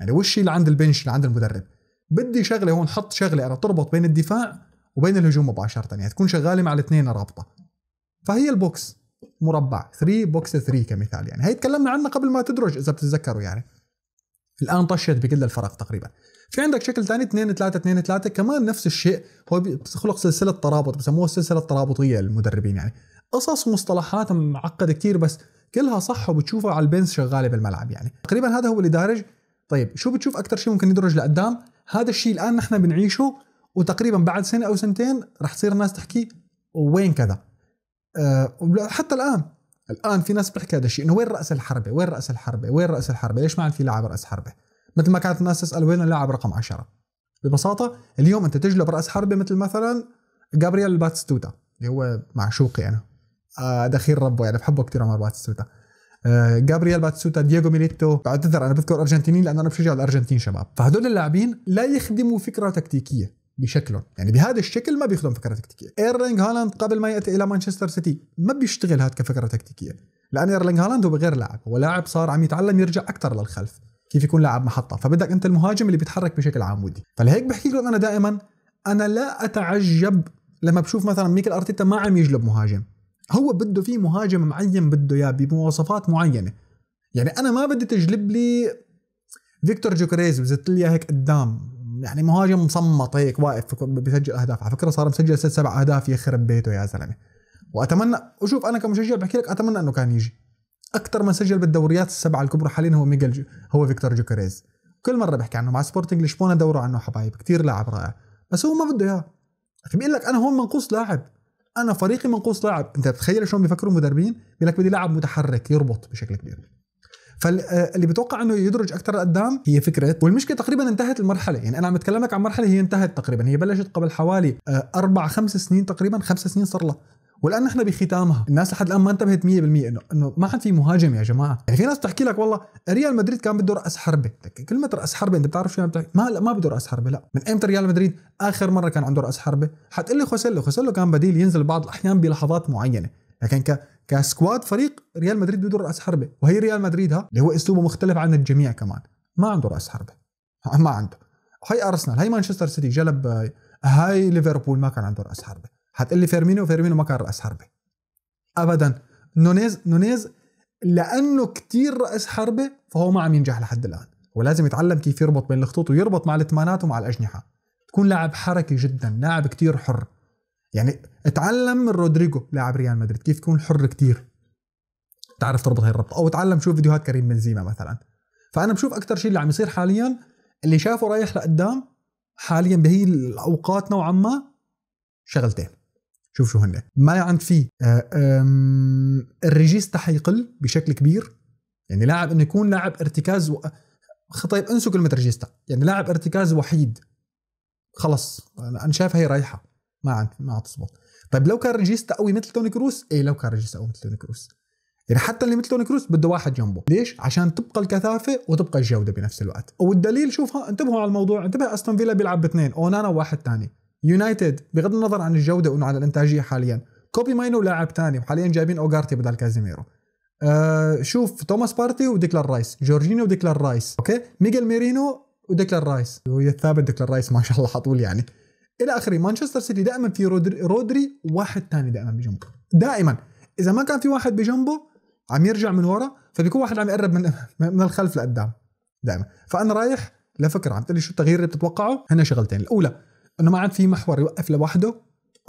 يعني وشي لعند البنش لعند المدرب بدي شغله هون حط شغله انا تربط بين الدفاع وبين الهجوم مباشره يعني تكون شغاله مع الاثنين رابطه فهي البوكس مربع 3 بوكس 3 كمثال يعني هي تكلمنا عنها قبل ما تدرج اذا بتتذكروا يعني الان طشت بكل الفرق تقريبا في عندك شكل ثاني 2 3 2 3 كمان نفس الشيء هو بيخلق سلسله ترابط بسموها السلسله الترابطيه للمدربين يعني قصص ومصطلحات معقده كثير بس كلها صح وبتشوفها على البنس شغاله بالملعب يعني تقريبا هذا هو اللي دارج طيب شو بتشوف اكثر شيء ممكن يدرج لقدام هذا الشيء الان نحن بنعيشه وتقريبا بعد سنه او سنتين رح تصير الناس تحكي وين كذا أه حتى الان الان في ناس بتحكي هذا الشيء انه وين راس الحربه وين راس الحربه وين راس الحربه ليش ما عاد في لاعب راس حربه مثل ما كانت الناس تسال وين اللاعب رقم 10 ببساطه اليوم انت تجلب راس حربه مثل مثلا جابرييل باتستوتا اللي هو معشوقي انا آه، دخيل ربه يعني بحبه كثير عمر باتستوتا آه، جابرييل باتسوتا دييغو ميليتو بعتذر انا بذكر ارجنتيني لانه انا بشجع الارجنتين شباب فهدول اللاعبين لا يخدموا فكره تكتيكيه بشكلهم يعني بهذا الشكل ما بيخدم فكره تكتيكيه ايرلينغ هالاند قبل ما ياتي الى مانشستر سيتي ما بيشتغل هذا كفكره تكتيكيه لان ايرلينغ هالاند هو غير لاعب هو لاعب صار عم يتعلم يرجع اكثر للخلف كيف يكون لاعب محطه فبدك انت المهاجم اللي بيتحرك بشكل عام ودي فلهيك بحكي لكم انا دائما انا لا اتعجب لما بشوف مثلا ميكل ارتيتا ما عم يجلب مهاجم هو بده فيه مهاجم معين بده اياه بمواصفات معينه يعني انا ما بدي تجلب لي فيكتور جوكريز بزت لي هيك قدام يعني مهاجم مصمط هيك واقف بيسجل اهداف على فكره صار مسجل ست سبع اهداف يخرب بيته يا زلمه واتمنى وشوف انا كمشجع بحكي لك اتمنى انه كان يجي اكثر من سجل بالدوريات السبعه الكبرى حاليا هو ميغيل جو هو فيكتور جوكريز كل مره بحكي عنه مع سبورتنج لشبونه دوروا عنه حبايب كثير لاعب رائع بس هو ما بده اياه اخي بيقول لك انا هون منقوص لاعب انا فريقي منقوص لاعب انت بتخيل شلون بيفكروا المدربين بيقول لك بدي لاعب متحرك يربط بشكل كبير فاللي آه، بتوقع انه يدرج اكثر قدام هي فكره والمشكله تقريبا انتهت المرحله يعني انا عم بتكلمك عن مرحله هي انتهت تقريبا هي بلشت قبل حوالي آه، اربع خمس سنين تقريبا خمس سنين صار لها والان نحن بختامها الناس لحد الان ما انتبهت 100% انه انه ما عاد في مهاجم يا جماعه يعني في ناس بتحكي لك والله ريال مدريد كان بده راس حربه كلمه راس حربه انت بتعرف شو يعني ما لا ما بده راس حربه لا من ايمتى ريال مدريد اخر مره كان عنده راس حربه حتقول لي خوسيلو خوسيلو كان بديل ينزل بعض الاحيان بلحظات معينه لكن ك كسكواد فريق ريال مدريد بده راس حربه وهي ريال مدريد ها اللي هو اسلوبه مختلف عن الجميع كمان ما عنده راس حربه ما عنده هاي ارسنال هاي مانشستر سيتي جلب آه، هاي ليفربول ما كان عنده راس حربه حتقول لي فيرمينو فيرمينو ما كان راس حربه ابدا نونيز نونيز لانه كتير راس حربه فهو ما عم ينجح لحد الان ولازم يتعلم كيف يربط بين الخطوط ويربط مع الاتمانات ومع الاجنحه تكون لاعب حركي جدا لاعب كتير حر يعني اتعلم من رودريجو لاعب ريال مدريد كيف يكون حر كتير تعرف تربط هاي الربطه او تعلم شوف فيديوهات كريم بنزيما مثلا فانا بشوف اكثر شيء اللي عم يصير حاليا اللي شافه رايح لقدام حاليا بهي الاوقات نوعا ما شغلتين شوف شو هن ما عند في آه، الريجيستا حيقل بشكل كبير يعني لاعب انه يكون لاعب ارتكاز و... طيب انسوا كلمه ريجيستا يعني لاعب ارتكاز وحيد خلص انا شايف هي رايحه ما عند ما عاد تزبط طيب لو كان ريجيستا قوي مثل توني كروس اي لو كان ريجيستا قوي مثل توني كروس يعني حتى اللي مثل توني كروس بده واحد جنبه ليش عشان تبقى الكثافه وتبقى الجوده بنفس الوقت والدليل شوفها انتبهوا على الموضوع انتبه استون فيلا بيلعب باثنين اونانا وواحد ثاني يونايتد بغض النظر عن الجوده وانه على الانتاجيه حاليا كوبي ماينو لاعب ثاني وحاليا جايبين اوغارتي بدل كازيميرو آه شوف توماس بارتي وديكلار رايس جورجينيو وديكلار رايس اوكي ميغيل ميرينو وديكلار رايس وهي الثابت ديكلار رايس ما شاء الله على طول يعني الى اخره مانشستر سيتي دائما في رودري, رودري واحد ثاني دائما بجنبه دائما اذا ما كان في واحد بجنبه عم يرجع من ورا فبيكون واحد عم يقرب من من الخلف لقدام دائما فانا رايح لفكره عم تقول لي شو التغيير اللي بتتوقعه هنا شغلتين الاولى انه ما عاد في محور يوقف لوحده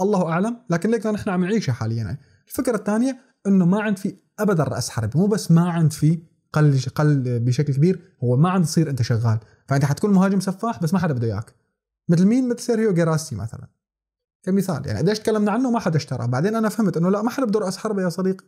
الله اعلم لكن ليك نحن عم نعيشه حاليا يعني. الفكره الثانيه انه ما عند في ابدا راس حرب مو بس ما عند في قل قل بشكل كبير هو ما عاد تصير انت شغال فانت حتكون مهاجم سفاح بس ما حدا بده اياك مثل مين مثل سيريو جيراسي مثلا كمثال يعني قديش تكلمنا عنه وما حدا اشترى بعدين انا فهمت انه لا ما حدا بده راس حربه يا صديقي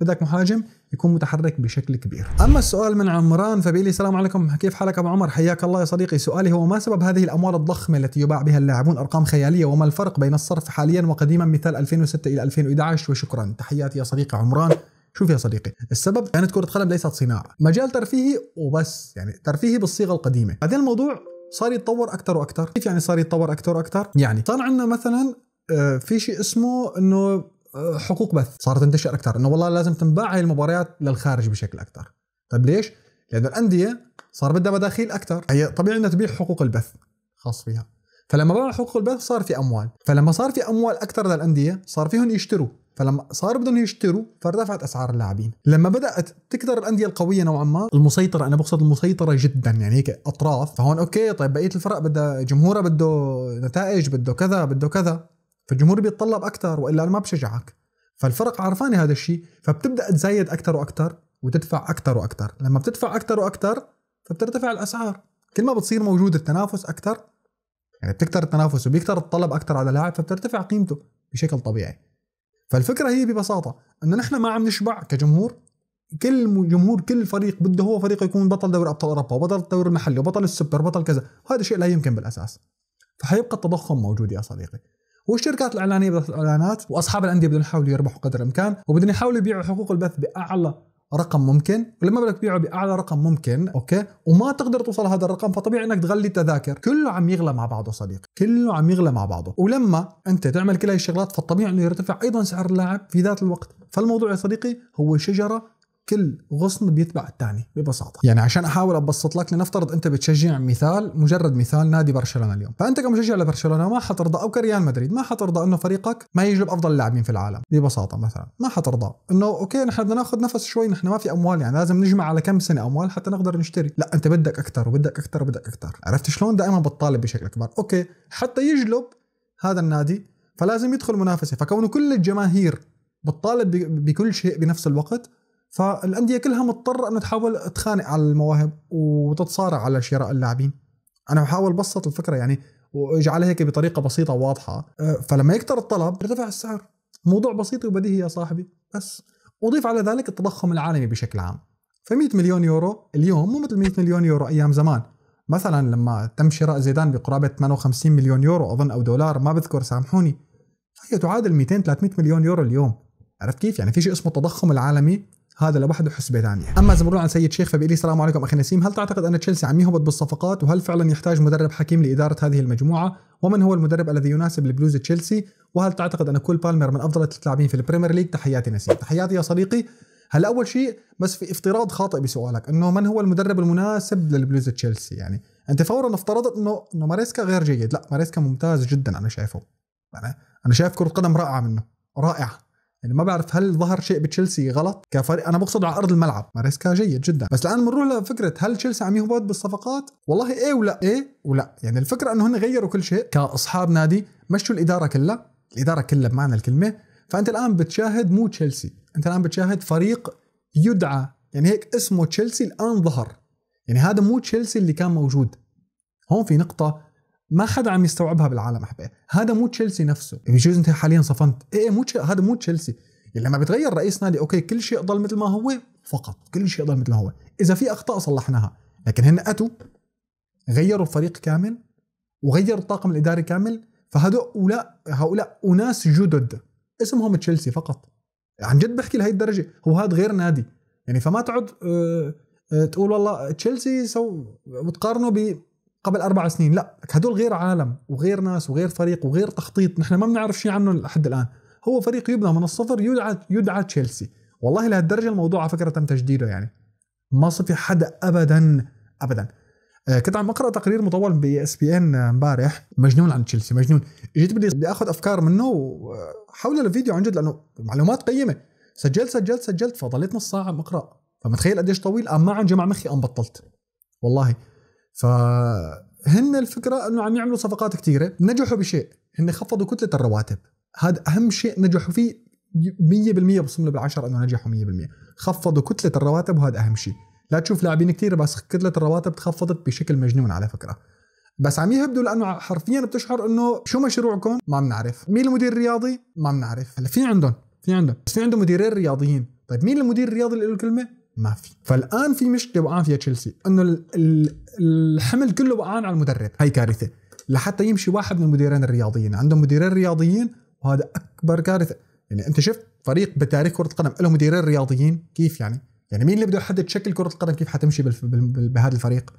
بدك مهاجم يكون متحرك بشكل كبير اما السؤال من عمران فبيقول لي السلام عليكم كيف حالك ابو عمر حياك الله يا صديقي سؤالي هو ما سبب هذه الاموال الضخمه التي يباع بها اللاعبون ارقام خياليه وما الفرق بين الصرف حاليا وقديما مثال 2006 الى 2011 وشكرا تحياتي يا صديقي عمران شوف يا صديقي السبب كانت كرة قدم ليست صناعة مجال ترفيهي وبس يعني ترفيهي بالصيغة القديمة بعدين الموضوع صار يتطور أكثر وأكثر كيف يعني صار يتطور أكثر وأكثر يعني صار عندنا مثلا آه، في شيء اسمه انه آه، حقوق بث صارت تنتشر اكثر انه والله لازم تنباع هاي المباريات للخارج بشكل اكثر طيب ليش؟ لانه الانديه صار بدها مداخيل اكثر هي طبيعي انها تبيع حقوق البث خاص فيها فلما باعوا حقوق البث صار في اموال فلما صار في اموال اكثر للانديه صار فيهم يشتروا فلما صار بدهم يشتروا فارتفعت اسعار اللاعبين لما بدات تقدر الانديه القويه نوعا ما المسيطره انا بقصد المسيطره جدا يعني هيك اطراف فهون اوكي طيب بقيه الفرق بدها جمهورها بده نتائج بده كذا بده كذا فالجمهور بيتطلب اكثر والا انا ما بشجعك فالفرق عرفانه هذا الشيء فبتبدا تزايد اكثر واكثر وتدفع اكثر واكثر لما بتدفع اكثر واكثر فبترتفع الاسعار كل ما بتصير موجود التنافس اكثر يعني بتكثر التنافس وبيكثر الطلب اكثر على لاعب فبترتفع قيمته بشكل طبيعي فالفكره هي ببساطه انه نحن ما عم نشبع كجمهور كل جمهور كل فريق بده هو فريق يكون بطل دوري ابطال اوروبا وبطل الدوري المحلي وبطل السوبر وبطل كذا وهذا شيء لا يمكن بالاساس فحيبقى التضخم موجود يا صديقي والشركات الاعلانيه بدها الاعلانات واصحاب الانديه بدهم يحاولوا يربحوا قدر الامكان وبدهم يحاولوا يبيعوا حقوق البث باعلى رقم ممكن ولما بدك تبيعه باعلى رقم ممكن اوكي وما تقدر توصل هذا الرقم فطبيعي انك تغلي التذاكر كله عم يغلى مع بعضه صديقي كله عم يغلى مع بعضه ولما انت تعمل كل هاي الشغلات فالطبيعي انه يرتفع ايضا سعر اللاعب في ذات الوقت فالموضوع يا صديقي هو شجره كل غصن بيتبع الثاني ببساطه يعني عشان احاول ابسط لك لنفترض انت بتشجع مثال مجرد مثال نادي برشلونه اليوم فانت كمشجع لبرشلونه ما حترضى او كريال مدريد ما حترضى انه فريقك ما يجلب افضل اللاعبين في العالم ببساطه مثلا ما حترضى انه اوكي نحن بدنا ناخذ نفس شوي نحن ما في اموال يعني لازم نجمع على كم سنه اموال حتى نقدر نشتري لا انت بدك اكثر وبدك اكثر وبدك اكثر عرفت شلون دائما بتطالب بشكل اكبر اوكي حتى يجلب هذا النادي فلازم يدخل منافسه فكونه كل الجماهير بتطالب بكل شيء بنفس الوقت فالانديه كلها مضطره انه تحاول تخانق على المواهب وتتصارع على شراء اللاعبين انا بحاول بسط الفكره يعني واجعلها هيك بطريقه بسيطه وواضحه فلما يكثر الطلب يرتفع السعر موضوع بسيط وبديهي يا صاحبي بس اضيف على ذلك التضخم العالمي بشكل عام ف100 مليون يورو اليوم مو مثل 100 مليون يورو ايام زمان مثلا لما تم شراء زيدان بقرابه 58 مليون يورو اظن او دولار ما بذكر سامحوني فهي تعادل 200 300 مليون يورو اليوم عرفت كيف يعني في شيء اسمه التضخم العالمي هذا لوحده حسبه ثانيه اما بنروح عن سيد شيخ فبيقول السلام عليكم اخي نسيم هل تعتقد ان تشيلسي عم يهبط بالصفقات وهل فعلا يحتاج مدرب حكيم لاداره هذه المجموعه ومن هو المدرب الذي يناسب لبلوز تشيلسي وهل تعتقد ان كول بالمر من افضل ثلاث لاعبين في البريمير ليج تحياتي نسيم تحياتي يا صديقي هلا اول شيء بس في افتراض خاطئ بسؤالك انه من هو المدرب المناسب للبلوز تشيلسي يعني انت فورا افترضت انه انه ماريسكا غير جيد لا ماريسكا ممتاز جدا انا شايفه انا يعني انا شايف كره قدم رائعه منه رائعه يعني ما بعرف هل ظهر شيء بتشيلسي غلط كفريق انا بقصد على ارض الملعب ماريسكا جيد جدا بس الان بنروح لفكره هل تشيلسي عم يهبط بالصفقات والله ايه ولا ايه ولا يعني الفكره انه هن غيروا كل شيء كاصحاب نادي مشوا الاداره كلها الاداره كلها بمعنى الكلمه فانت الان بتشاهد مو تشيلسي انت الان بتشاهد فريق يدعى يعني هيك اسمه تشيلسي الان ظهر يعني هذا مو تشيلسي اللي كان موجود هون في نقطه ما حدا عم يستوعبها بالعالم حبيبي هذا مو تشيلسي نفسه بجوز انت حاليا صفنت ايه مو هذا مو تشيلسي يعني لما بتغير رئيس نادي اوكي كل شيء ضل مثل ما هو فقط كل شيء ضل مثل ما هو اذا في اخطاء صلحناها لكن هن اتوا غيروا الفريق كامل وغيروا الطاقم الاداري كامل فهؤلاء هؤلاء اناس جدد اسمهم تشيلسي فقط عن جد بحكي لهي الدرجه هو هذا غير نادي يعني فما تقعد آه،, أه تقول والله تشيلسي سو بتقارنه قبل اربع سنين لا هدول غير عالم وغير ناس وغير فريق وغير تخطيط نحن ما بنعرف شيء عنه لحد الان هو فريق يبنى من الصفر يدعى يدعى تشيلسي والله لهالدرجه الموضوع على فكره تم تجديده يعني ما صفي حدا ابدا ابدا آه، كنت عم اقرا تقرير مطول باس بي ان امبارح مجنون عن تشيلسي مجنون جيت بدي بدي اخذ افكار منه وحوله لفيديو عن جد لانه معلومات قيمه سجلت سجلت سجلت فضليت نص ساعه عم اقرا فمتخيل قديش طويل قام ما عن جمع مخي قام بطلت والله فهن الفكره انه عم يعملوا صفقات كثيره نجحوا بشيء هن خفضوا كتله الرواتب هذا اهم شيء نجحوا فيه 100% بصم له بالعشر انه نجحوا 100% خفضوا كتله الرواتب وهذا اهم شيء لا تشوف لاعبين كثير بس كتله الرواتب تخفضت بشكل مجنون على فكره بس عم يهبدوا لانه حرفيا بتشعر انه شو مشروعكم ما بنعرف مين المدير الرياضي ما بنعرف هلا في عندهم في عندهم بس في عندهم مديرين رياضيين طيب مين المدير الرياضي اللي له الكلمه ما في فالان في مشكله وقعان فيها تشيلسي انه الحمل كله وقعان على المدرب هي كارثه لحتى يمشي واحد من المديرين الرياضيين عندهم مديرين رياضيين وهذا اكبر كارثه يعني انت شفت فريق بتاريخ كره القدم له مديرين رياضيين كيف يعني يعني مين اللي بده يحدد شكل كره القدم كيف حتمشي بهذا الفريق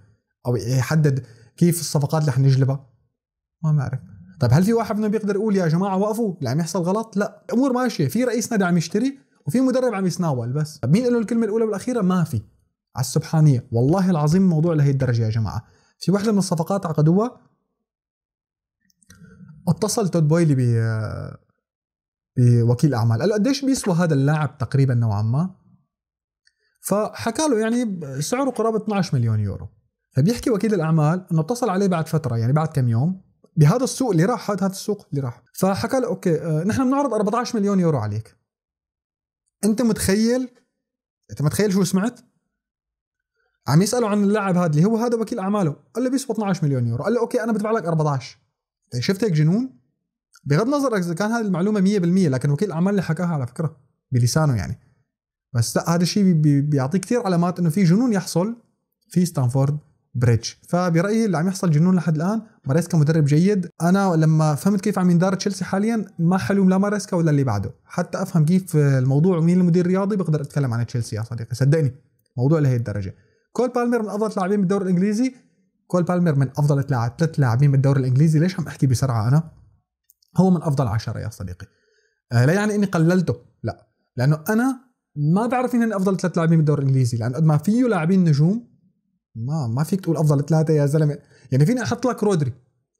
او يحدد كيف الصفقات اللي حنجلبها ما بعرف طيب هل في واحد منهم بيقدر يقول يا جماعه وقفوا اللي عم يحصل غلط لا الامور ماشيه في رئيس نادي عم يشتري وفي مدرب عم يتناول بس مين له الكلمه الاولى والاخيره ما في على السبحانيه والله العظيم موضوع لهي الدرجه يا جماعه في وحده من الصفقات عقدوها اتصل تود بويلي ب بوكيل اعمال قال له قديش بيسوى هذا اللاعب تقريبا نوعا ما فحكى له يعني سعره قرابه 12 مليون يورو فبيحكي وكيل الاعمال انه اتصل عليه بعد فتره يعني بعد كم يوم بهذا السوق اللي راح هذا السوق اللي راح فحكى له اوكي آه، نحن بنعرض 14 مليون يورو عليك انت متخيل انت متخيل شو سمعت؟ عم يسالوا عن اللاعب هذا اللي هو هذا وكيل اعماله قال له بيسوى 12 مليون يورو قال له اوكي انا بدفع لك 14 انت إيه، شفت هيك جنون؟ بغض النظر اذا كان هذه المعلومه 100% لكن وكيل الاعمال اللي حكاها على فكره بلسانه يعني بس لا هذا الشيء بيعطيك كثير علامات انه في جنون يحصل في ستانفورد بريتش فبرايي اللي عم يحصل جنون لحد الان ماريسكا مدرب جيد انا لما فهمت كيف عم يندار تشيلسي حاليا ما حلوم لا ماريسكا ولا اللي بعده حتى افهم كيف الموضوع ومين المدير الرياضي بقدر اتكلم عن تشيلسي يا صديقي صدقني موضوع لهي الدرجه كول بالمر من افضل لاعبين بالدوري الانجليزي كول بالمر من افضل ثلاث ثلاث لاعبين بالدوري الانجليزي ليش عم احكي بسرعه انا هو من افضل عشرة يا صديقي آه، لا يعني اني قللته لا لانه انا ما بعرف مين افضل ثلاث لاعبين بالدوري الانجليزي لانه قد ما فيه لاعبين نجوم ما ما فيك تقول افضل ثلاثه يا زلمه يعني فيني احط لك رودري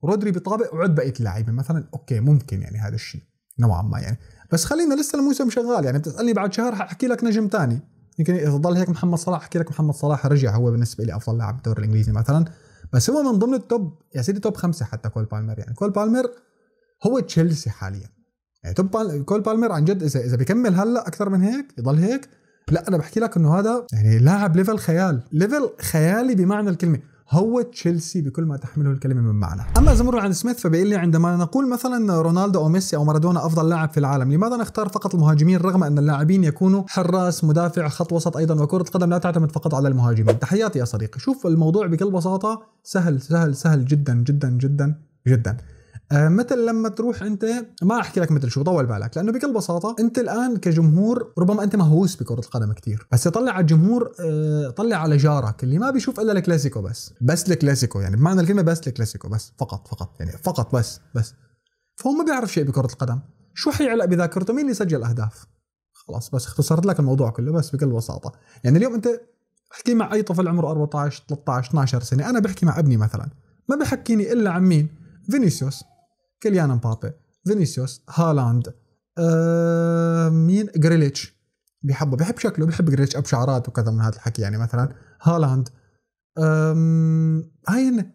رودري بطابق وعد بقيه اللعيبه مثلا اوكي ممكن يعني هذا الشيء نوعا ما يعني بس خلينا لسه الموسم شغال يعني بتسالني بعد شهر حاحكي لك نجم ثاني يمكن اذا ضل هيك محمد صلاح احكي لك محمد صلاح رجع هو بالنسبه لي افضل لاعب بالدوري الانجليزي مثلا بس هو من ضمن التوب يا سيدي توب خمسه حتى كول بالمر يعني كول بالمر هو تشيلسي حاليا يعني توب بال... كول بالمر عن جد اذا اذا بيكمل هلا اكثر من هيك يضل هيك لا انا بحكي لك انه هذا يعني لاعب ليفل خيال ليفل خيالي بمعنى الكلمه هو تشيلسي بكل ما تحمله الكلمه من معنى اما اذا عن سميث فبيقول لي عندما نقول مثلا رونالدو او ميسي او مارادونا افضل لاعب في العالم لماذا نختار فقط المهاجمين رغم ان اللاعبين يكونوا حراس مدافع خط وسط ايضا وكره القدم لا تعتمد فقط على المهاجمين تحياتي يا صديقي شوف الموضوع بكل بساطه سهل سهل سهل جدا جدا جدا جدا آه، مثل لما تروح انت ما احكي لك مثل شو طول بالك لانه بكل بساطه انت الان كجمهور ربما انت مهووس بكره القدم كثير بس طلع على الجمهور آه، طلع على جارك اللي ما بيشوف الا الكلاسيكو بس بس الكلاسيكو يعني بمعنى الكلمه بس الكلاسيكو بس فقط فقط يعني فقط بس بس فهو ما بيعرف شيء بكره القدم شو حيعلق بذاكرته مين اللي سجل اهداف خلاص بس اختصرت لك الموضوع كله بس بكل بساطه يعني اليوم انت احكي مع اي طفل عمره 14 13 12 سنه انا بحكي مع ابني مثلا ما بحكيني الا عن مين فينيسيوس كيليان مبابي فينيسيوس هالاند أه مين جريليتش بيحبه بيحب شكله بيحب جريليتش شعرات وكذا من هذا الحكي يعني مثلا هالاند أم... هاي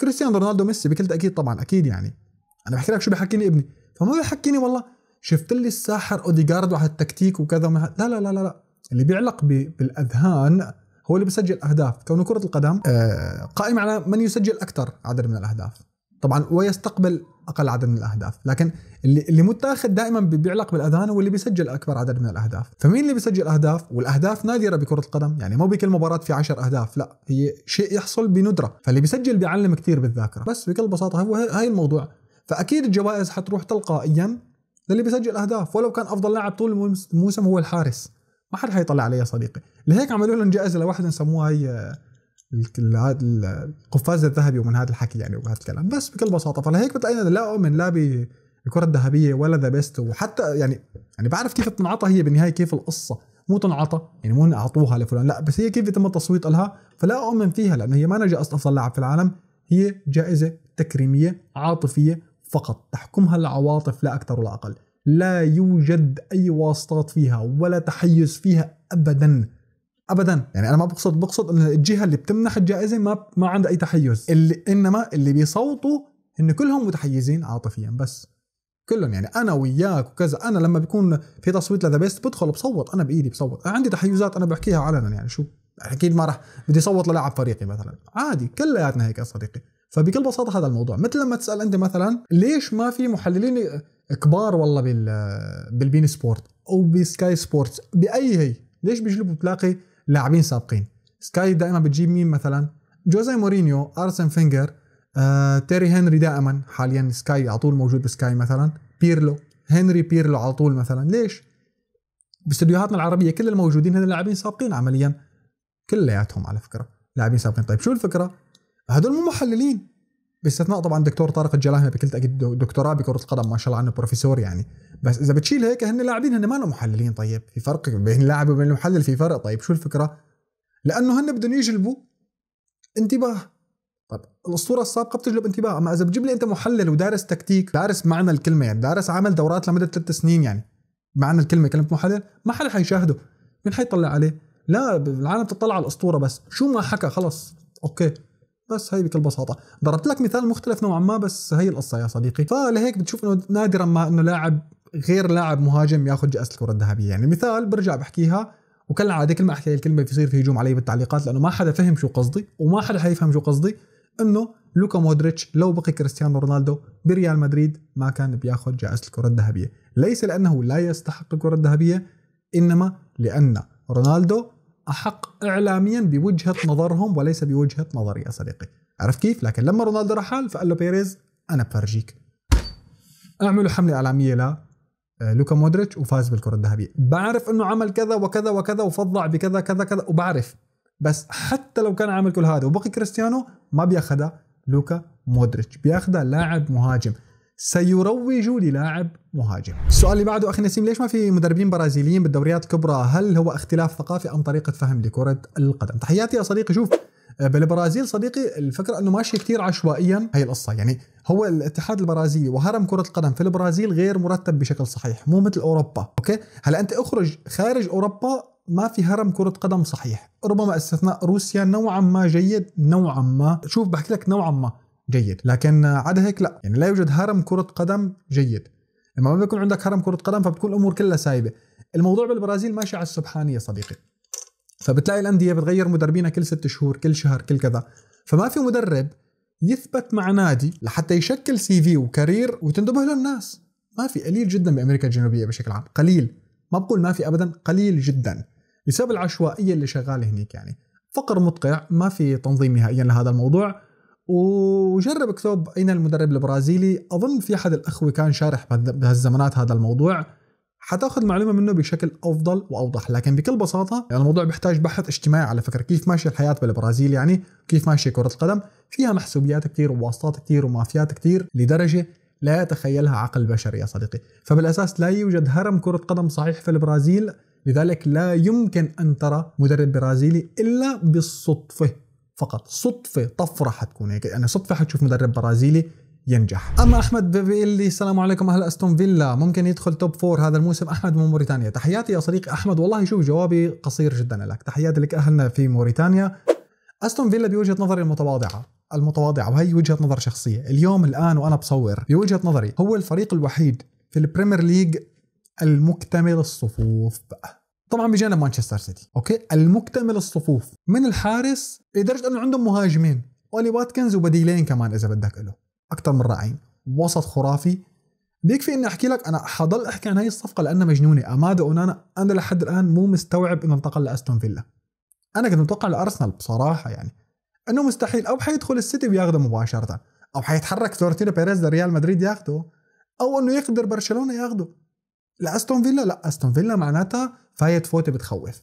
كريستيانو رونالدو ميسي بكل تاكيد طبعا اكيد يعني انا بحكي لك شو بحكيني ابني فما بحكيني والله شفت لي الساحر اوديجارد وعلى التكتيك وكذا ما... لا لا لا لا اللي بيعلق بالاذهان هو اللي بيسجل اهداف كونه كره القدم آه، قائمه على من يسجل اكثر عدد من الاهداف طبعا ويستقبل اقل عدد من الاهداف لكن اللي اللي متاخذ دائما بيعلق بالاذان هو اللي بيسجل اكبر عدد من الاهداف فمين اللي بيسجل اهداف والاهداف نادره بكره القدم يعني مو بكل مباراه في 10 اهداف لا هي شيء يحصل بندره فاللي بيسجل بيعلم كثير بالذاكره بس بكل بساطه هو هاي الموضوع فاكيد الجوائز حتروح تلقائيا للي بيسجل اهداف ولو كان افضل لاعب طول الموسم هو الحارس ما حد حيطلع عليه صديقي لهيك عملوا لهم جائزه لواحد سموها هي آه، القفاز الذهبي ومن هذا الحكي يعني وهذا الكلام بس بكل بساطه فلهيك بتلاقينا لا اؤمن لا بالكره الذهبيه ولا ذا بيست وحتى يعني يعني بعرف كيف تنعطى هي بالنهايه كيف القصه مو تنعطى يعني مو اعطوها لفلان لا بس هي كيف تم التصويت لها فلا اؤمن فيها لانه هي ما جائزه افضل لاعب في العالم هي جائزه تكريميه عاطفيه فقط تحكمها العواطف لا اكثر ولا اقل لا يوجد اي واسطات فيها ولا تحيز فيها ابدا ابدا يعني انا ما بقصد بقصد ان الجهه اللي بتمنح الجائزه ما ما عندها اي تحيز اللي انما اللي بيصوتوا ان كلهم متحيزين عاطفيا بس كلهم يعني انا وياك وكذا انا لما بيكون في تصويت لذا بيست بدخل بصوت انا بايدي بصوت انا عندي تحيزات انا بحكيها علنا يعني شو اكيد ما راح بدي صوت للاعب فريقي مثلا عادي كلياتنا هيك يا صديقي فبكل بساطه هذا الموضوع مثل لما تسال انت مثلا ليش ما في محللين كبار والله بال بالبين سبورت او بسكاي سبورتس باي هي ليش بيجلبوا بتلاقي لاعبين سابقين سكاي دائما بتجيب مين مثلا جوزي مورينيو ارسن فينجر آه، تيري هنري دائما حاليا سكاي على طول موجود بسكاي مثلا بيرلو هنري بيرلو على طول مثلا ليش باستديوهاتنا العربيه كل الموجودين هذول لاعبين سابقين عمليا كلياتهم على فكره لاعبين سابقين طيب شو الفكره هدول مو محللين باستثناء طبعا دكتور طارق الجلاهمه بكل تاكيد دكتوراه بكره القدم ما شاء الله عنه بروفيسور يعني بس اذا بتشيل هيك هن لاعبين هن ما لهم محللين طيب في فرق بين اللاعب وبين المحلل في فرق طيب شو الفكره؟ لانه هن بدهم يجلبوا انتباه طيب الاسطوره السابقه بتجلب انتباه اما اذا بتجيب لي انت محلل ودارس تكتيك دارس معنى الكلمه يعني دارس عمل دورات لمده ثلاث سنين يعني معنى الكلمه كلمه محلل ما حدا حيشاهده مين حيطلع عليه؟ لا العالم بتطلع على الاسطوره بس شو ما حكى خلص اوكي بس هي بكل بساطه ضربت لك مثال مختلف نوعا ما بس هي القصه يا صديقي فلهيك بتشوف انه نادرا ما انه لاعب غير لاعب مهاجم ياخذ جائزه الكره الذهبيه يعني مثال برجع بحكيها وكالعاده كل ما احكي الكلمه بيصير في هجوم علي بالتعليقات لانه ما حدا فهم شو قصدي وما حدا حيفهم شو قصدي انه لوكا مودريتش لو بقي كريستيانو رونالدو بريال مدريد ما كان بياخذ جائزه الكره الذهبيه ليس لانه لا يستحق الكره الذهبيه انما لان رونالدو احق اعلاميا بوجهه نظرهم وليس بوجهه نظري يا صديقي عرفت كيف لكن لما رونالدو رحل فقال له بيريز انا بفرجيك اعملوا حمله اعلاميه ل آه، لوكا مودريتش وفاز بالكره الذهبيه بعرف انه عمل كذا وكذا وكذا وفضع بكذا كذا كذا وبعرف بس حتى لو كان عامل كل هذا وبقي كريستيانو ما بياخذها لوكا مودريتش بياخذها لاعب مهاجم سيروج للاعب مهاجم. السؤال اللي بعده اخي نسيم ليش ما في مدربين برازيليين بالدوريات الكبرى؟ هل هو اختلاف ثقافي ام طريقه فهم لكره القدم؟ تحياتي يا صديقي شوف آه، بالبرازيل صديقي الفكره انه ماشيه كثير عشوائيا هي القصه يعني هو الاتحاد البرازيلي وهرم كره القدم في البرازيل غير مرتب بشكل صحيح مو مثل اوروبا اوكي هلا انت اخرج خارج اوروبا ما في هرم كرة قدم صحيح ربما استثناء روسيا نوعا ما جيد نوعا ما شوف بحكي لك نوعا ما جيد لكن عدا هيك لا يعني لا يوجد هرم كرة قدم جيد لما ما بيكون عندك هرم كرة قدم فبتكون الأمور كلها سايبة الموضوع بالبرازيل ماشي على السبحانية صديقي فبتلاقي الأندية بتغير مدربينها كل ست شهور كل شهر كل كذا فما في مدرب يثبت مع نادي لحتى يشكل سي في وكارير وتنتبه له الناس ما في قليل جدا بامريكا الجنوبيه بشكل عام قليل ما بقول ما في ابدا قليل جدا بسبب العشوائيه اللي شغاله هنيك يعني فقر مدقع ما في تنظيم نهائيا لهذا الموضوع وجرب اكتب اين المدرب البرازيلي اظن في احد الاخوه كان شارح بهالزمانات هذا الموضوع حتاخذ معلومه منه بشكل افضل واوضح لكن بكل بساطه يعني الموضوع بيحتاج بحث اجتماعي على فكره كيف ماشيه الحياه بالبرازيل يعني كيف ماشيه كره القدم فيها محسوبيات كثير وواسطات كثير ومافيات كثير لدرجه لا يتخيلها عقل بشري يا صديقي فبالاساس لا يوجد هرم كره قدم صحيح في البرازيل لذلك لا يمكن ان ترى مدرب برازيلي الا بالصدفه فقط صدفه طفره حتكون هيك يعني صدفه حتشوف مدرب برازيلي ينجح اما احمد بيقلي السلام عليكم اهل استون فيلا ممكن يدخل توب فور هذا الموسم احمد من موريتانيا تحياتي يا صديقي احمد والله شوف جوابي قصير جدا لك تحياتي لك اهلنا في موريتانيا استون فيلا بوجهه نظري المتواضعه المتواضعه وهي وجهه نظر شخصيه اليوم الان وانا بصور بوجهه نظري هو الفريق الوحيد في البريمير ليج المكتمل الصفوف طبعا بجانب مانشستر سيتي اوكي المكتمل الصفوف من الحارس لدرجه انه عندهم مهاجمين اولي واتكنز وبديلين كمان اذا بدك له اكثر من رائعين وسط خرافي بيكفي اني احكي لك انا حضل احكي عن هاي الصفقه لانها مجنونه اماد اونانا انا لحد الان مو مستوعب انه انتقل لاستون فيلا انا كنت متوقع لارسنال بصراحه يعني انه مستحيل او حيدخل السيتي وياخذه مباشره او حيتحرك فلورتينا بيريز لريال مدريد ياخذه او انه يقدر برشلونه ياخذه لاستون فيلا لا استون فيلا معناتها فهي تفوتي بتخوف